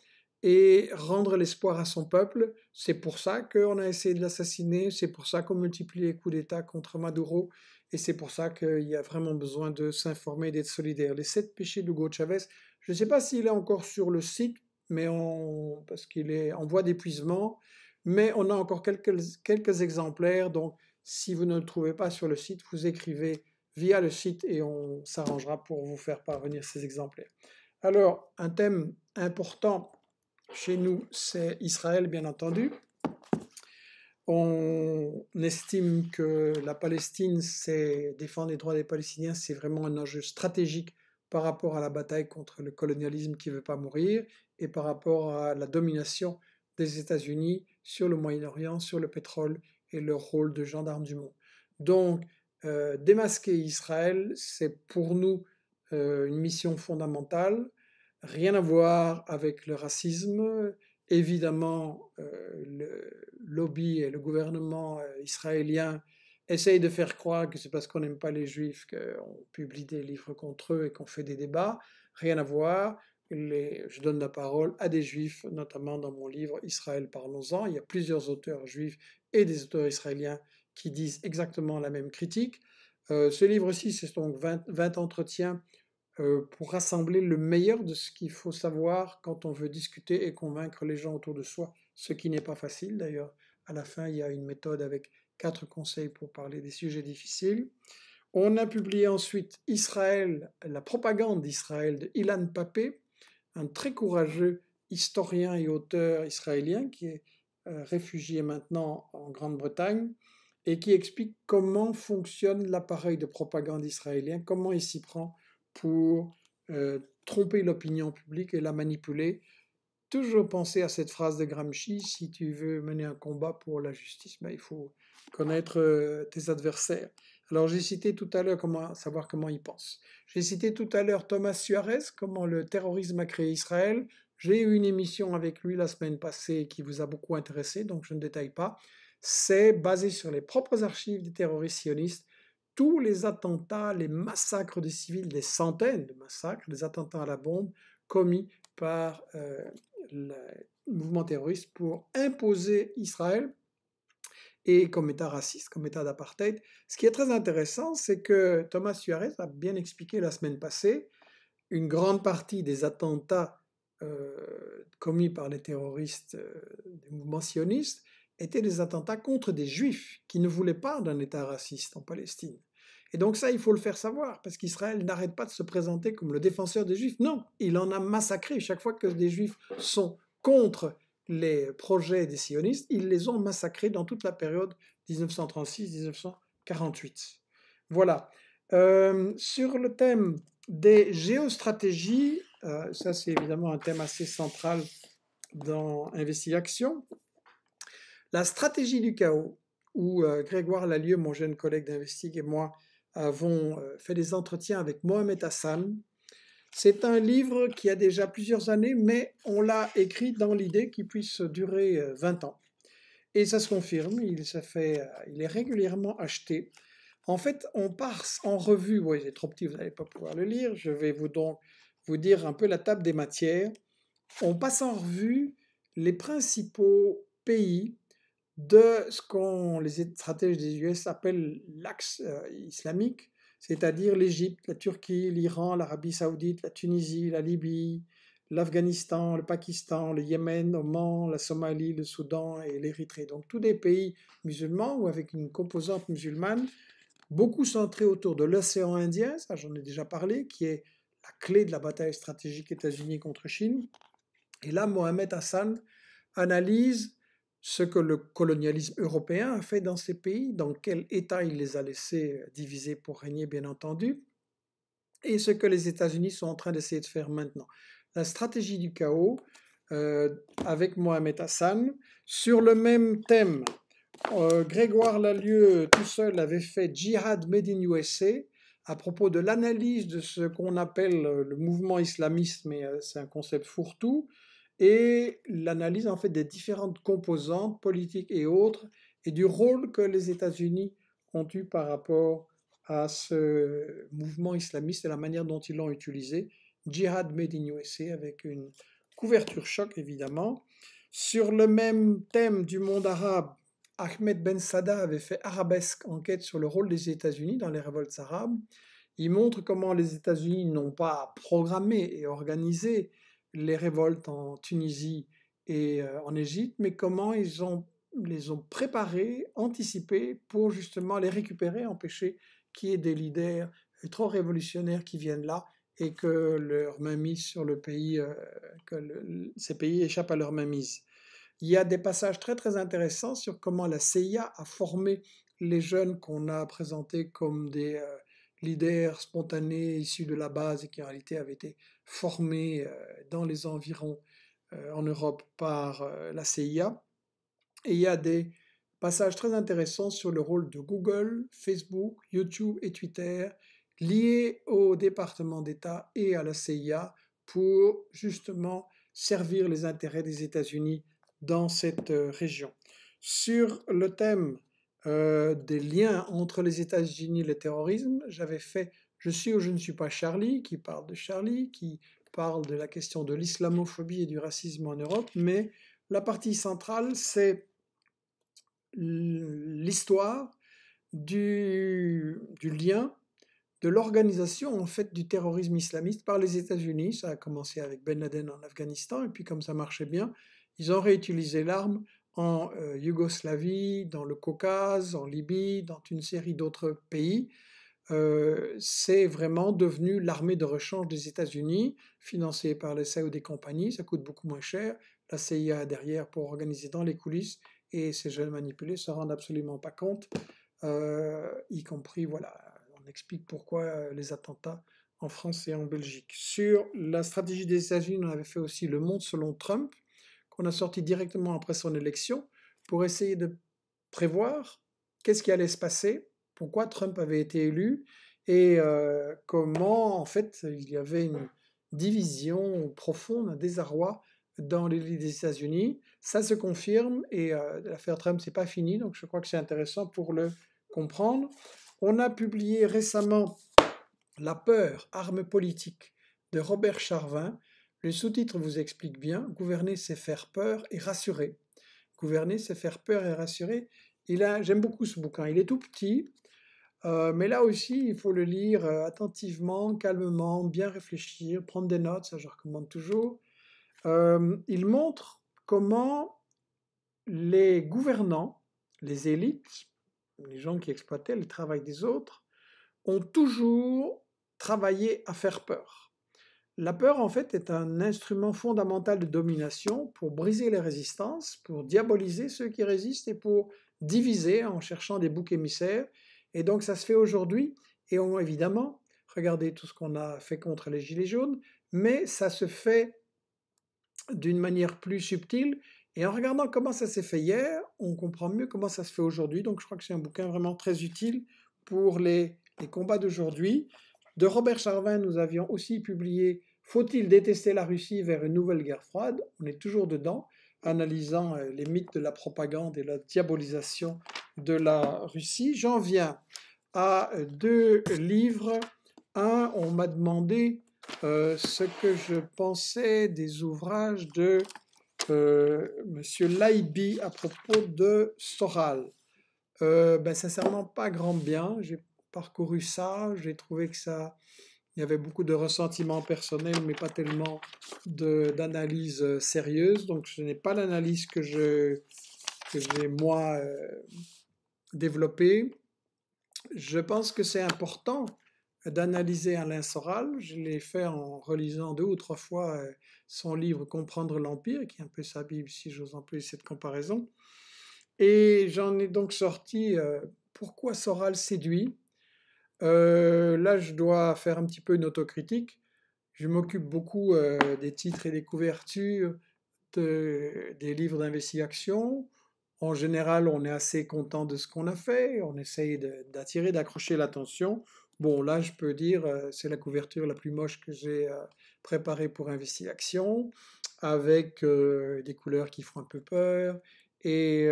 et rendre l'espoir à son peuple. C'est pour ça qu'on a essayé de l'assassiner, c'est pour ça qu'on multiplie les coups d'État contre Maduro, et c'est pour ça qu'il y a vraiment besoin de s'informer et d'être solidaire. Les sept péchés d'Hugo Chavez, je ne sais pas s'il est encore sur le site, mais on, parce qu'il est en voie d'épuisement, mais on a encore quelques, quelques exemplaires. Donc, si vous ne le trouvez pas sur le site, vous écrivez via le site et on s'arrangera pour vous faire parvenir ces exemplaires. Alors, un thème important chez nous, c'est Israël, bien entendu. On estime que la Palestine, c'est défendre les droits des Palestiniens, c'est vraiment un enjeu stratégique par rapport à la bataille contre le colonialisme qui ne veut pas mourir et par rapport à la domination des États-Unis sur le Moyen-Orient, sur le pétrole et leur rôle de gendarme du monde. Donc, euh, démasquer Israël, c'est pour nous euh, une mission fondamentale, rien à voir avec le racisme. Évidemment, euh, le lobby et le gouvernement israélien essayent de faire croire que c'est parce qu'on n'aime pas les juifs qu'on publie des livres contre eux et qu'on fait des débats. Rien à voir je donne la parole à des juifs, notamment dans mon livre Israël parlons-en. Il y a plusieurs auteurs juifs et des auteurs israéliens qui disent exactement la même critique. Euh, ce livre-ci, c'est donc 20, entretiens euh, pour rassembler le meilleur de ce qu'il faut savoir quand on veut discuter et convaincre les gens autour de soi, ce qui n'est pas facile d'ailleurs. À la fin, il y a une méthode avec quatre conseils pour parler des sujets difficiles. On a publié ensuite Israël, la propagande d'Israël de Ilan Papé, un très courageux historien et auteur israélien qui est euh, réfugié maintenant en Grande-Bretagne et qui explique comment fonctionne l'appareil de propagande israélien, comment il s'y prend pour euh, tromper l'opinion publique et la manipuler. Toujours penser à cette phrase de Gramsci, si tu veux mener un combat pour la justice, ben, il faut connaître euh, tes adversaires. Alors j'ai cité tout à l'heure comment savoir comment il pense. J'ai cité tout à l'heure Thomas Suarez, comment le terrorisme a créé Israël. J'ai eu une émission avec lui la semaine passée qui vous a beaucoup intéressé, donc je ne détaille pas. C'est basé sur les propres archives des terroristes sionistes tous les attentats, les massacres des civils, des centaines de massacres, des attentats à la bombe commis par euh, le mouvement terroriste pour imposer Israël et comme État raciste, comme État d'apartheid. Ce qui est très intéressant, c'est que Thomas Suarez a bien expliqué la semaine passée une grande partie des attentats euh, commis par les terroristes euh, des mouvements sionistes étaient des attentats contre des juifs qui ne voulaient pas d'un État raciste en Palestine. Et donc ça, il faut le faire savoir, parce qu'Israël n'arrête pas de se présenter comme le défenseur des juifs. Non, il en a massacré chaque fois que des juifs sont contre les projets des sionistes, ils les ont massacrés dans toute la période 1936-1948. Voilà. Euh, sur le thème des géostratégies, euh, ça c'est évidemment un thème assez central dans Investigation, la stratégie du chaos, où euh, Grégoire Lalieu, mon jeune collègue d'investig et moi, avons fait des entretiens avec Mohamed Hassan, c'est un livre qui a déjà plusieurs années, mais on l'a écrit dans l'idée qu'il puisse durer 20 euh, ans. Et ça se confirme, il, fait, euh, il est régulièrement acheté. En fait, on passe en revue, Vous il trop petit, vous n'allez pas pouvoir le lire, je vais vous donc vous dire un peu la table des matières. On passe en revue les principaux pays de ce qu'on les stratèges des US appellent l'axe euh, islamique, c'est-à-dire l'Égypte, la Turquie, l'Iran, l'Arabie saoudite, la Tunisie, la Libye, l'Afghanistan, le Pakistan, le Yémen, Oman, la Somalie, le Soudan et l'Érythrée. Donc tous des pays musulmans ou avec une composante musulmane, beaucoup centrés autour de l'océan Indien, ça j'en ai déjà parlé, qui est la clé de la bataille stratégique États-Unis contre Chine. Et là, Mohamed Hassan analyse ce que le colonialisme européen a fait dans ces pays, dans quel état il les a laissés euh, diviser pour régner, bien entendu, et ce que les États-Unis sont en train d'essayer de faire maintenant. La stratégie du chaos euh, avec Mohamed Hassan. Sur le même thème, euh, Grégoire Lalieu tout seul avait fait Jihad Made in USA à propos de l'analyse de ce qu'on appelle le mouvement islamiste, mais c'est un concept fourre-tout, et l'analyse en fait des différentes composantes politiques et autres et du rôle que les États-Unis ont eu par rapport à ce mouvement islamiste et la manière dont ils l'ont utilisé. Jihad Made in USA avec une couverture choc évidemment. Sur le même thème du monde arabe, Ahmed Ben Sada avait fait Arabesque enquête sur le rôle des États-Unis dans les révoltes arabes. Il montre comment les États-Unis n'ont pas programmé et organisé les révoltes en Tunisie et euh, en Égypte, mais comment ils ont, les ont préparés, anticipés pour justement les récupérer, empêcher qu'il y ait des leaders euh, trop révolutionnaires qui viennent là et que leur mainmise sur le pays, euh, que ces pays échappent à leur mainmise. Il y a des passages très très intéressants sur comment la CIA a formé les jeunes qu'on a présentés comme des leaders spontanés issus de la base et qui en réalité avaient été formés euh, dans les environs euh, en Europe par euh, la CIA. Et il y a des passages très intéressants sur le rôle de Google, Facebook, YouTube et Twitter liés au département d'État et à la CIA pour justement servir les intérêts des États-Unis dans cette région. Sur le thème des liens entre les États-Unis et le terrorisme, j'avais fait je suis ou je ne suis pas Charlie, qui parle de Charlie, qui parle de la question de l'islamophobie et du racisme en Europe, mais la partie centrale, c'est l'histoire du, lien de l'organisation en fait du terrorisme islamiste par les États-Unis. Ça a commencé avec Ben Laden en Afghanistan et puis comme ça marchait bien, ils ont réutilisé l'arme en euh, Yougoslavie, dans le Caucase, en Libye, dans une série d'autres pays. Euh, c'est vraiment devenu l'armée de rechange des États-Unis, financée par les SAO e des compagnies, ça coûte beaucoup moins cher, la CIA derrière pour organiser dans les coulisses, et ces jeunes manipulés se rendent absolument pas compte, euh, y compris, voilà, on explique pourquoi euh, les attentats en France et en Belgique. Sur la stratégie des États-Unis, on avait fait aussi Le Monde selon Trump, qu'on a sorti directement après son élection, pour essayer de prévoir qu'est-ce qui allait se passer pourquoi Trump avait été élu et euh, comment en fait il y avait une division profonde, un désarroi dans les États-Unis. Ça se confirme et euh, l'affaire Trump c'est pas fini, donc je crois que c'est intéressant pour le comprendre. On a publié récemment La peur, arme politique de Robert Charvin. Le sous-titre vous explique bien Gouverner, c'est faire peur et rassurer. Gouverner, c'est faire peur et rassurer. Il a, j'aime beaucoup ce bouquin. Il est tout petit, euh, mais là aussi, il faut le lire euh, attentivement, calmement, bien réfléchir, prendre des notes, ça je recommande toujours. Euh, il montre comment les gouvernants, les élites, les gens qui exploitaient le travail des autres, ont toujours travaillé à faire peur. La peur, en fait, est un instrument fondamental de domination pour briser les résistances, pour diaboliser ceux qui résistent et pour diviser en cherchant des boucs émissaires et donc ça se fait aujourd'hui, et on, évidemment, regardez tout ce qu'on a fait contre les Gilets jaunes, mais ça se fait d'une manière plus subtile. Et en regardant comment ça s'est fait hier, on comprend mieux comment ça se fait aujourd'hui. Donc je crois que c'est un bouquin vraiment très utile pour les, les combats d'aujourd'hui. De Robert Charvin, nous avions aussi publié Faut-il détester la Russie vers une nouvelle guerre froide On est toujours dedans, analysant euh, les mythes de la propagande et la diabolisation de la Russie. J'en viens à deux livres. Un, on m'a demandé euh, ce que je pensais des ouvrages de euh, Monsieur M. Laibi à propos de Soral. Euh, ben, sincèrement, pas grand bien. J'ai parcouru ça, j'ai trouvé que ça... Il y avait beaucoup de ressentiments personnels mais pas tellement d'analyse euh, sérieuse. Donc, ce n'est pas l'analyse que je que j'ai moi Développer. Je pense que c'est important d'analyser Alain Soral. Je l'ai fait en relisant deux ou trois fois euh, son livre Comprendre l'Empire, qui est un peu sa Bible, si j'ose employer cette comparaison. Et j'en ai donc sorti euh, Pourquoi Soral séduit euh, Là, je dois faire un petit peu une autocritique. Je m'occupe beaucoup des titres et des couvertures de, des livres d'investigation, en général, on est assez content de ce qu'on a fait, on essaye d'attirer, d'accrocher l'attention. Bon, là, je peux dire, euh, c'est la couverture la plus moche que j'ai euh, préparée pour Investi Action, avec euh, des couleurs qui font un peu peur, et,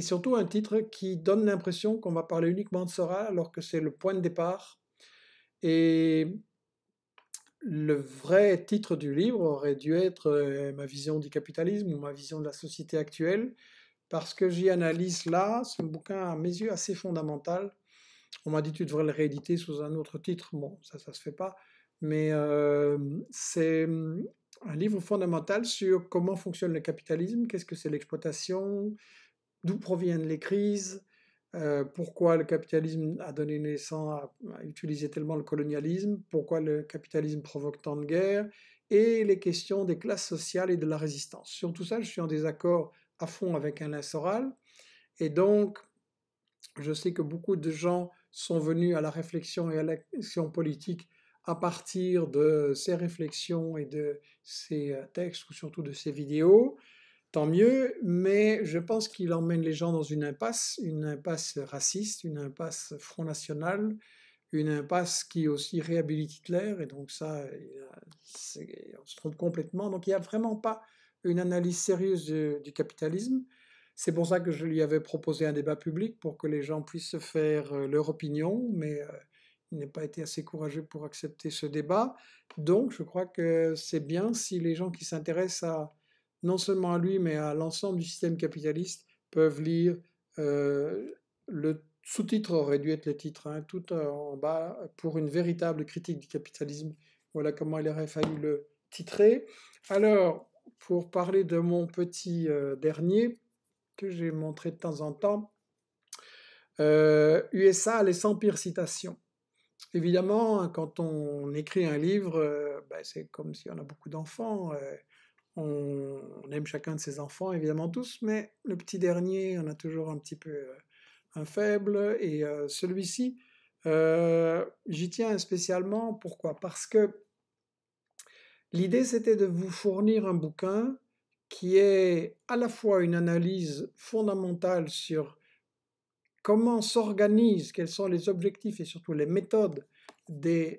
surtout un titre qui donne l'impression qu'on va parler uniquement de Sora, alors que c'est le point de départ. Et le vrai titre du livre aurait dû être Ma vision du capitalisme ou Ma vision de la société actuelle parce que j'y analyse là, c'est un bouquin à mes yeux assez fondamental. On m'a dit tu devrais le rééditer sous un autre titre, bon ça ça se fait pas, mais euh, c'est hum, un livre fondamental sur comment fonctionne le capitalisme, qu'est-ce que c'est l'exploitation, d'où proviennent les crises, euh, pourquoi le capitalisme a donné naissance à, à, utiliser tellement le colonialisme, pourquoi le capitalisme provoque tant de guerres, et les questions des classes sociales et de la résistance. Sur tout ça, je suis en désaccord à fond avec un lince Et donc, je sais que beaucoup de gens sont venus à la réflexion et à l'action politique à partir de ces réflexions et de ces euh, textes ou surtout de ces vidéos. Tant mieux, mais je pense qu'il emmène les gens dans une impasse, une impasse raciste, une impasse Front National, une impasse qui aussi réhabilite Hitler, et donc ça, on se trompe complètement. Donc il n'y a vraiment pas une analyse sérieuse du, capitalisme. C'est pour ça que je lui avais proposé un débat public pour que les gens puissent se faire euh, leur opinion, mais euh, il n'a pas été assez courageux pour accepter ce débat. Donc je crois que c'est bien si les gens qui s'intéressent à, non seulement à lui, mais à l'ensemble du système capitaliste peuvent lire euh, le sous-titre aurait dû être le titre, hein, tout en bas, pour une véritable critique du capitalisme. Voilà comment il aurait fallu le titrer. Alors, pour parler de mon petit euh, dernier que j'ai montré de temps en temps. USA, euh, les 100 pires citations. Évidemment, quand on écrit un livre, euh, ben, c'est comme si on a beaucoup d'enfants. On, on, aime chacun de ses enfants, évidemment tous, mais le petit dernier, on a toujours un petit peu un faible. Et celui-ci, j'y tiens spécialement. Pourquoi Parce que L'idée, c'était de vous fournir un bouquin qui est à la fois une analyse fondamentale sur comment s'organisent, quels sont les objectifs et surtout les méthodes euh,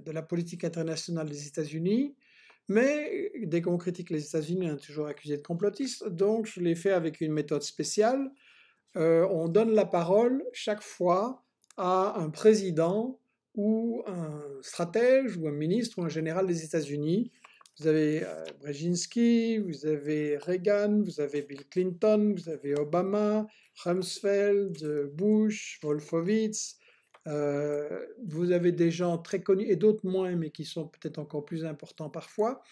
de la politique internationale des États-Unis, mais euh, dès qu'on critique les États-Unis, on est toujours accusé de complotiste, donc je l'ai fait avec une méthode spéciale. Euh, on donne la parole chaque fois à un président ou un stratège ou un ministre ou un général des États-Unis. Vous avez euh, Brzezinski, vous avez Reagan, vous avez Bill Clinton, vous avez Obama, Rumsfeld, Bush, Wolfowitz. Euh, vous avez des gens très connus et d'autres moins, mais qui sont peut-être encore plus importants parfois.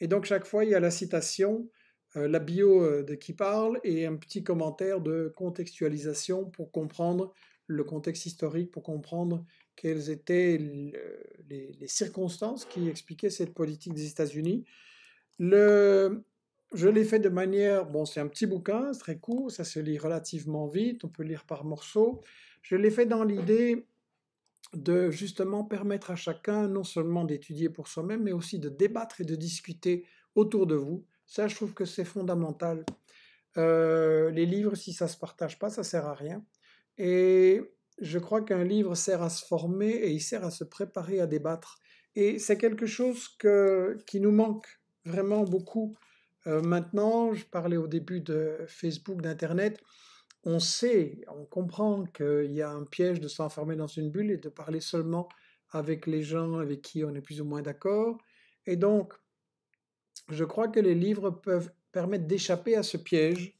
Et donc chaque fois, il y a la citation, euh, la bio de qui parle et un petit commentaire de contextualisation pour comprendre le contexte historique, pour comprendre quelles étaient euh, les, circonstances qui expliquaient cette politique des États-Unis. Le, je l'ai fait de manière, bon, c'est un petit bouquin, c'est très court, ça se lit relativement vite, on peut lire par morceaux. Je l'ai fait dans l'idée de justement permettre à chacun non seulement d'étudier pour soi-même, mais aussi de débattre et de discuter autour de vous. Ça, je trouve que c'est fondamental. Euh, les livres, si ça se partage pas, ça sert à rien. Et je crois qu'un livre sert à se former et il sert à se préparer à débattre. Et c'est quelque chose que, qui nous manque vraiment beaucoup. Euh, maintenant, je parlais au début de Facebook, d'Internet. On sait, on comprend qu'il y a un piège de s'enfermer dans une bulle et de parler seulement avec les gens avec qui on est plus ou moins d'accord. Et donc, je crois que les livres peuvent permettre d'échapper à ce piège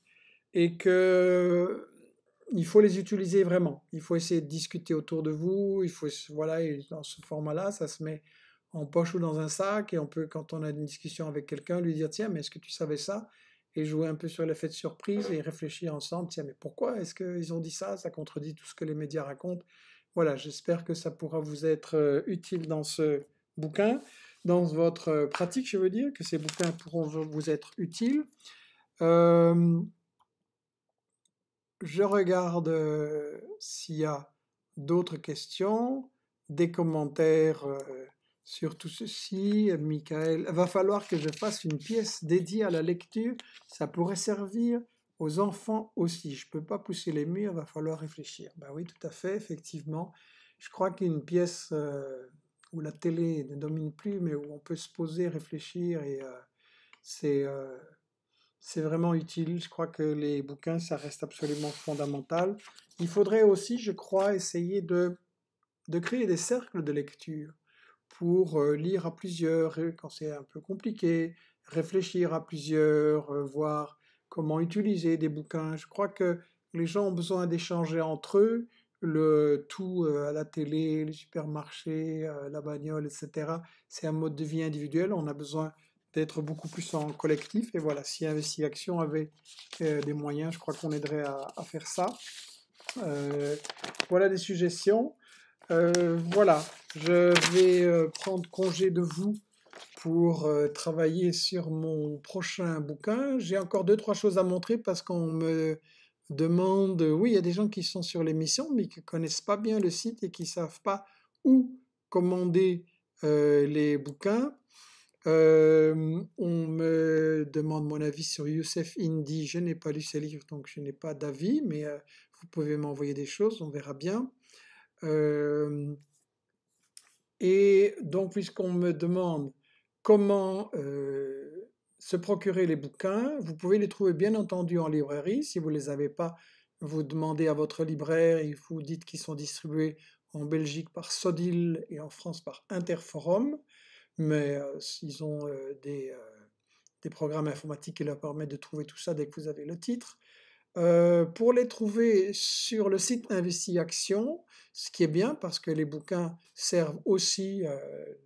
et que il faut les utiliser vraiment. Il faut essayer de discuter autour de vous. Il faut, voilà, dans ce format-là, ça se met en poche ou dans un sac. Et on peut, quand on a une discussion avec quelqu'un, lui dire Tiens, mais est-ce que tu savais ça Et jouer un peu sur l'effet de surprise et réfléchir ensemble Tiens, mais pourquoi est-ce qu'ils ont dit ça Ça contredit tout ce que les médias racontent. Voilà, j'espère que ça pourra vous être euh, utile dans ce bouquin, dans votre euh, pratique, je veux dire, que ces bouquins pourront vous être utiles. Euh, je regarde s'il y a d'autres questions, des commentaires sur tout ceci. Euh, Michael, va falloir que je fasse une pièce dédiée à la lecture. Ça pourrait servir aux enfants aussi. Je ne peux pas pousser les murs, va falloir réfléchir. Ben oui, tout à fait, effectivement. Je crois qu'une pièce où la télé ne domine plus, mais où on peut se poser, réfléchir, et c'est c'est vraiment utile. Je crois que les bouquins, ça reste absolument fondamental. Il faudrait aussi, je crois, essayer de, créer des cercles de lecture pour euh, lire à plusieurs euh, quand c'est un peu compliqué, réfléchir à plusieurs, euh, voir comment utiliser des bouquins. Je crois que les gens ont besoin d'échanger entre eux, le tout à la télé, les supermarchés la bagnole, etc. C'est un mode de vie individuel, on a besoin d'être beaucoup plus en collectif. Et voilà, si, InvestiAction avait euh, des moyens, je crois qu'on aiderait à, faire ça. Euh, voilà des suggestions. Euh, voilà, je vais prendre congé de vous pour travailler sur mon prochain bouquin. J'ai encore deux, trois choses à montrer parce qu'on me demande, oui, il y a des gens qui sont sur l'émission, mais qui connaissent pas bien le site et qui ne savent pas où commander les bouquins. Euh, on me demande mon avis sur Youssef Indy. Je n'ai pas lu ses livres, donc je n'ai pas d'avis, mais euh, vous pouvez m'envoyer des choses, on verra bien. Euh, et donc, puisqu'on me demande comment se procurer les bouquins, vous pouvez les trouver bien entendu en librairie. Si vous ne les avez pas, vous demandez à votre libraire et vous dites qu'ils sont distribués en Belgique par Sodil et en France par Interforum mais ils ont des, programmes informatiques qui leur permettent de trouver tout ça dès que vous avez le titre. pour les trouver sur le site InvestiAction, ce qui est bien parce que les bouquins servent aussi,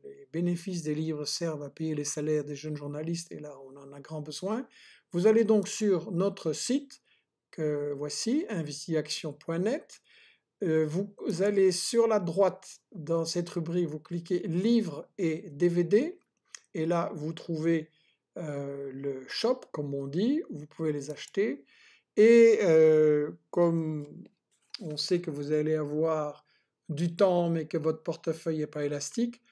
les bénéfices des livres servent à payer les salaires des jeunes journalistes et là on en a grand besoin. Vous allez donc sur notre site que voici, investiaction.net euh, vous allez sur la droite dans cette rubrique, vous cliquez livres et DVD et là vous trouvez euh, le shop comme on dit, vous pouvez les acheter et euh, comme on sait que vous allez avoir du temps mais que votre portefeuille n'est pas élastique,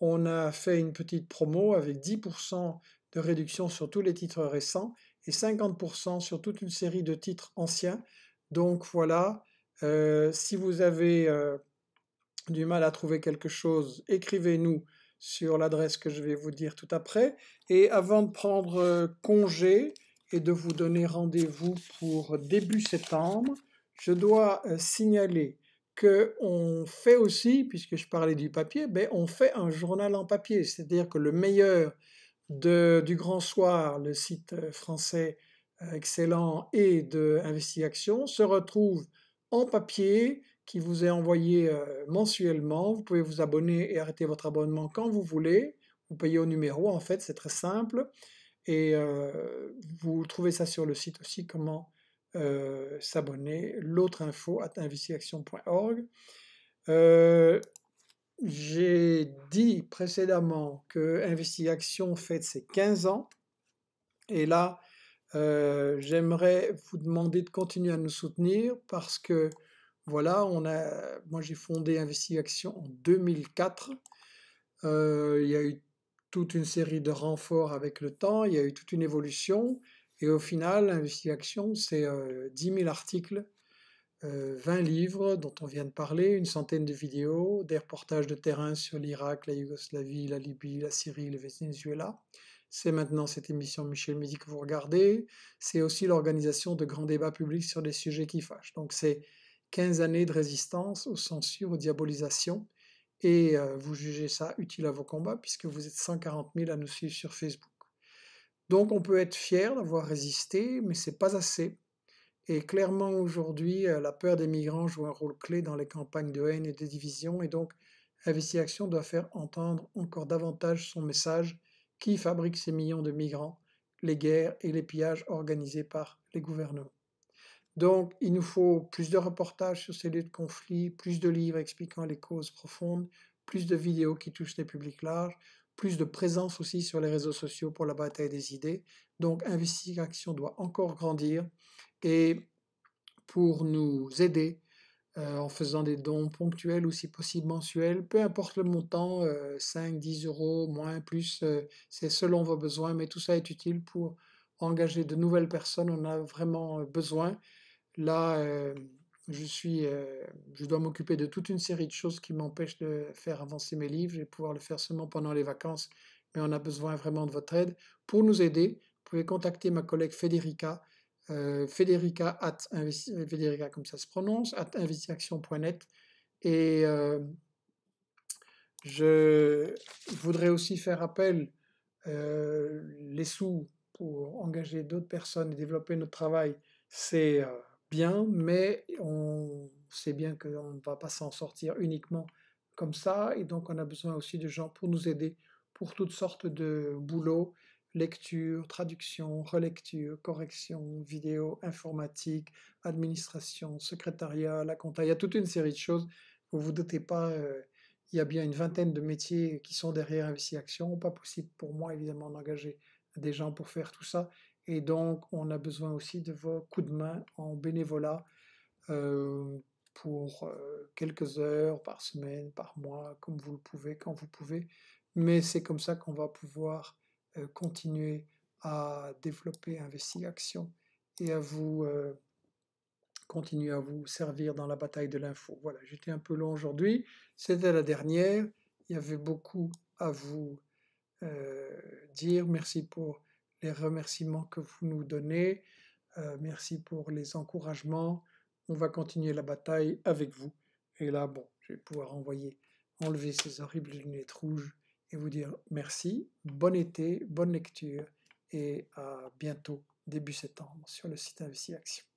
on a fait une petite promo avec 10% de réduction sur tous les titres récents et 50% sur toute une série de titres anciens. Donc voilà, euh, si vous avez euh, du mal à trouver quelque chose, écrivez-nous sur l'adresse que je vais vous dire tout après. Et avant de prendre euh, congé et de vous donner rendez-vous pour début septembre, je dois signaler qu'on fait aussi, puisque je parlais du papier, ben, on fait un journal en papier, c'est-à-dire que le meilleur de, du Grand Soir, le site français excellent, et de Investigation se retrouve papier qui vous est envoyé euh, mensuellement. Vous pouvez vous abonner et arrêter votre abonnement quand vous voulez. Vous payez au numéro, en fait, c'est très simple. Et euh, vous trouvez ça sur le site aussi, comment euh, s'abonner. L'autre info, at action.org J'ai dit précédemment que Action fait ses 15 ans. Et là, euh, j'aimerais vous demander de continuer à nous soutenir parce que voilà, on moi j'ai fondé Investigation en 2004. Euh, il y a eu toute une série de renforts avec le temps, il y a eu toute une évolution. Et au final, Investigation, c'est 10 euh, 000 articles, 20 livres dont on vient de parler, une centaine de vidéos, des reportages de terrain sur l'Irak, la Yougoslavie, la Libye, la Syrie, le Venezuela c'est maintenant cette émission Michel Midi que vous regardez, c'est aussi l'organisation de grands débats publics sur des sujets qui fâchent. Donc c'est 15 années de résistance aux censures, aux diabolisations, et euh, vous jugez ça utile à vos combats puisque vous êtes 140 000 à nous suivre sur Facebook. Donc on peut être fier d'avoir résisté, mais c'est pas assez. Et clairement aujourd'hui, euh, la peur des migrants joue un rôle clé dans les campagnes de haine et de division, et donc InvestiAction Action doit faire entendre encore davantage son message qui fabrique ces millions de migrants Les guerres et les pillages organisés par les gouvernements. Donc, il nous faut plus de reportages sur ces lieux de conflit, plus de livres expliquant les causes profondes, plus de vidéos qui touchent les publics larges, plus de présence aussi sur les réseaux sociaux pour la bataille des idées. Donc, Investigation doit encore grandir et pour nous aider, euh, en faisant des dons ponctuels ou si possible mensuels, peu importe le montant, 5, euh, 10 euros, moins, plus, euh, c'est selon vos besoins, mais tout ça est utile pour engager de nouvelles personnes, on a vraiment besoin. Là, je, je dois m'occuper de toute une série de choses qui m'empêchent de faire avancer mes livres, je vais pouvoir le faire seulement pendant les vacances, mais on a besoin vraiment de votre aide. Pour nous aider, vous pouvez contacter ma collègue Federica, euh, euh, Federica, comme ça se prononce, at Et euh, je voudrais aussi faire appel les sous pour engager d'autres personnes et développer notre travail, c'est bien, mais on sait bien qu'on ne va pas s'en sortir uniquement comme ça, et donc on a besoin aussi de gens pour nous aider pour toutes sortes de boulots lecture, traduction, relecture, correction, vidéo, informatique, administration, secrétariat, la compta. Il y a toute une série de choses. Vous vous doutez pas, euh, il y a bien une vingtaine de métiers qui sont derrière Investie Pas possible pour moi, évidemment, d'engager des gens pour faire tout ça. Et donc, on a besoin aussi de vos coups de main en bénévolat euh, pour euh, quelques heures par semaine, par mois, comme vous le pouvez, quand vous pouvez. Mais c'est comme ça qu'on va pouvoir euh, continuer à développer action, et à vous euh, continuer à vous servir dans la bataille de l'info. Voilà, j'étais un peu long aujourd'hui, c'était la dernière, il y avait beaucoup à vous euh, dire. Merci pour les remerciements que vous nous donnez, merci pour les encouragements. On va continuer la bataille avec vous. Et là, bon, je vais pouvoir envoyer, enlever ces horribles lunettes rouges et vous dire merci, bon été, bonne lecture et à bientôt début septembre sur le site InvisiAction. Action.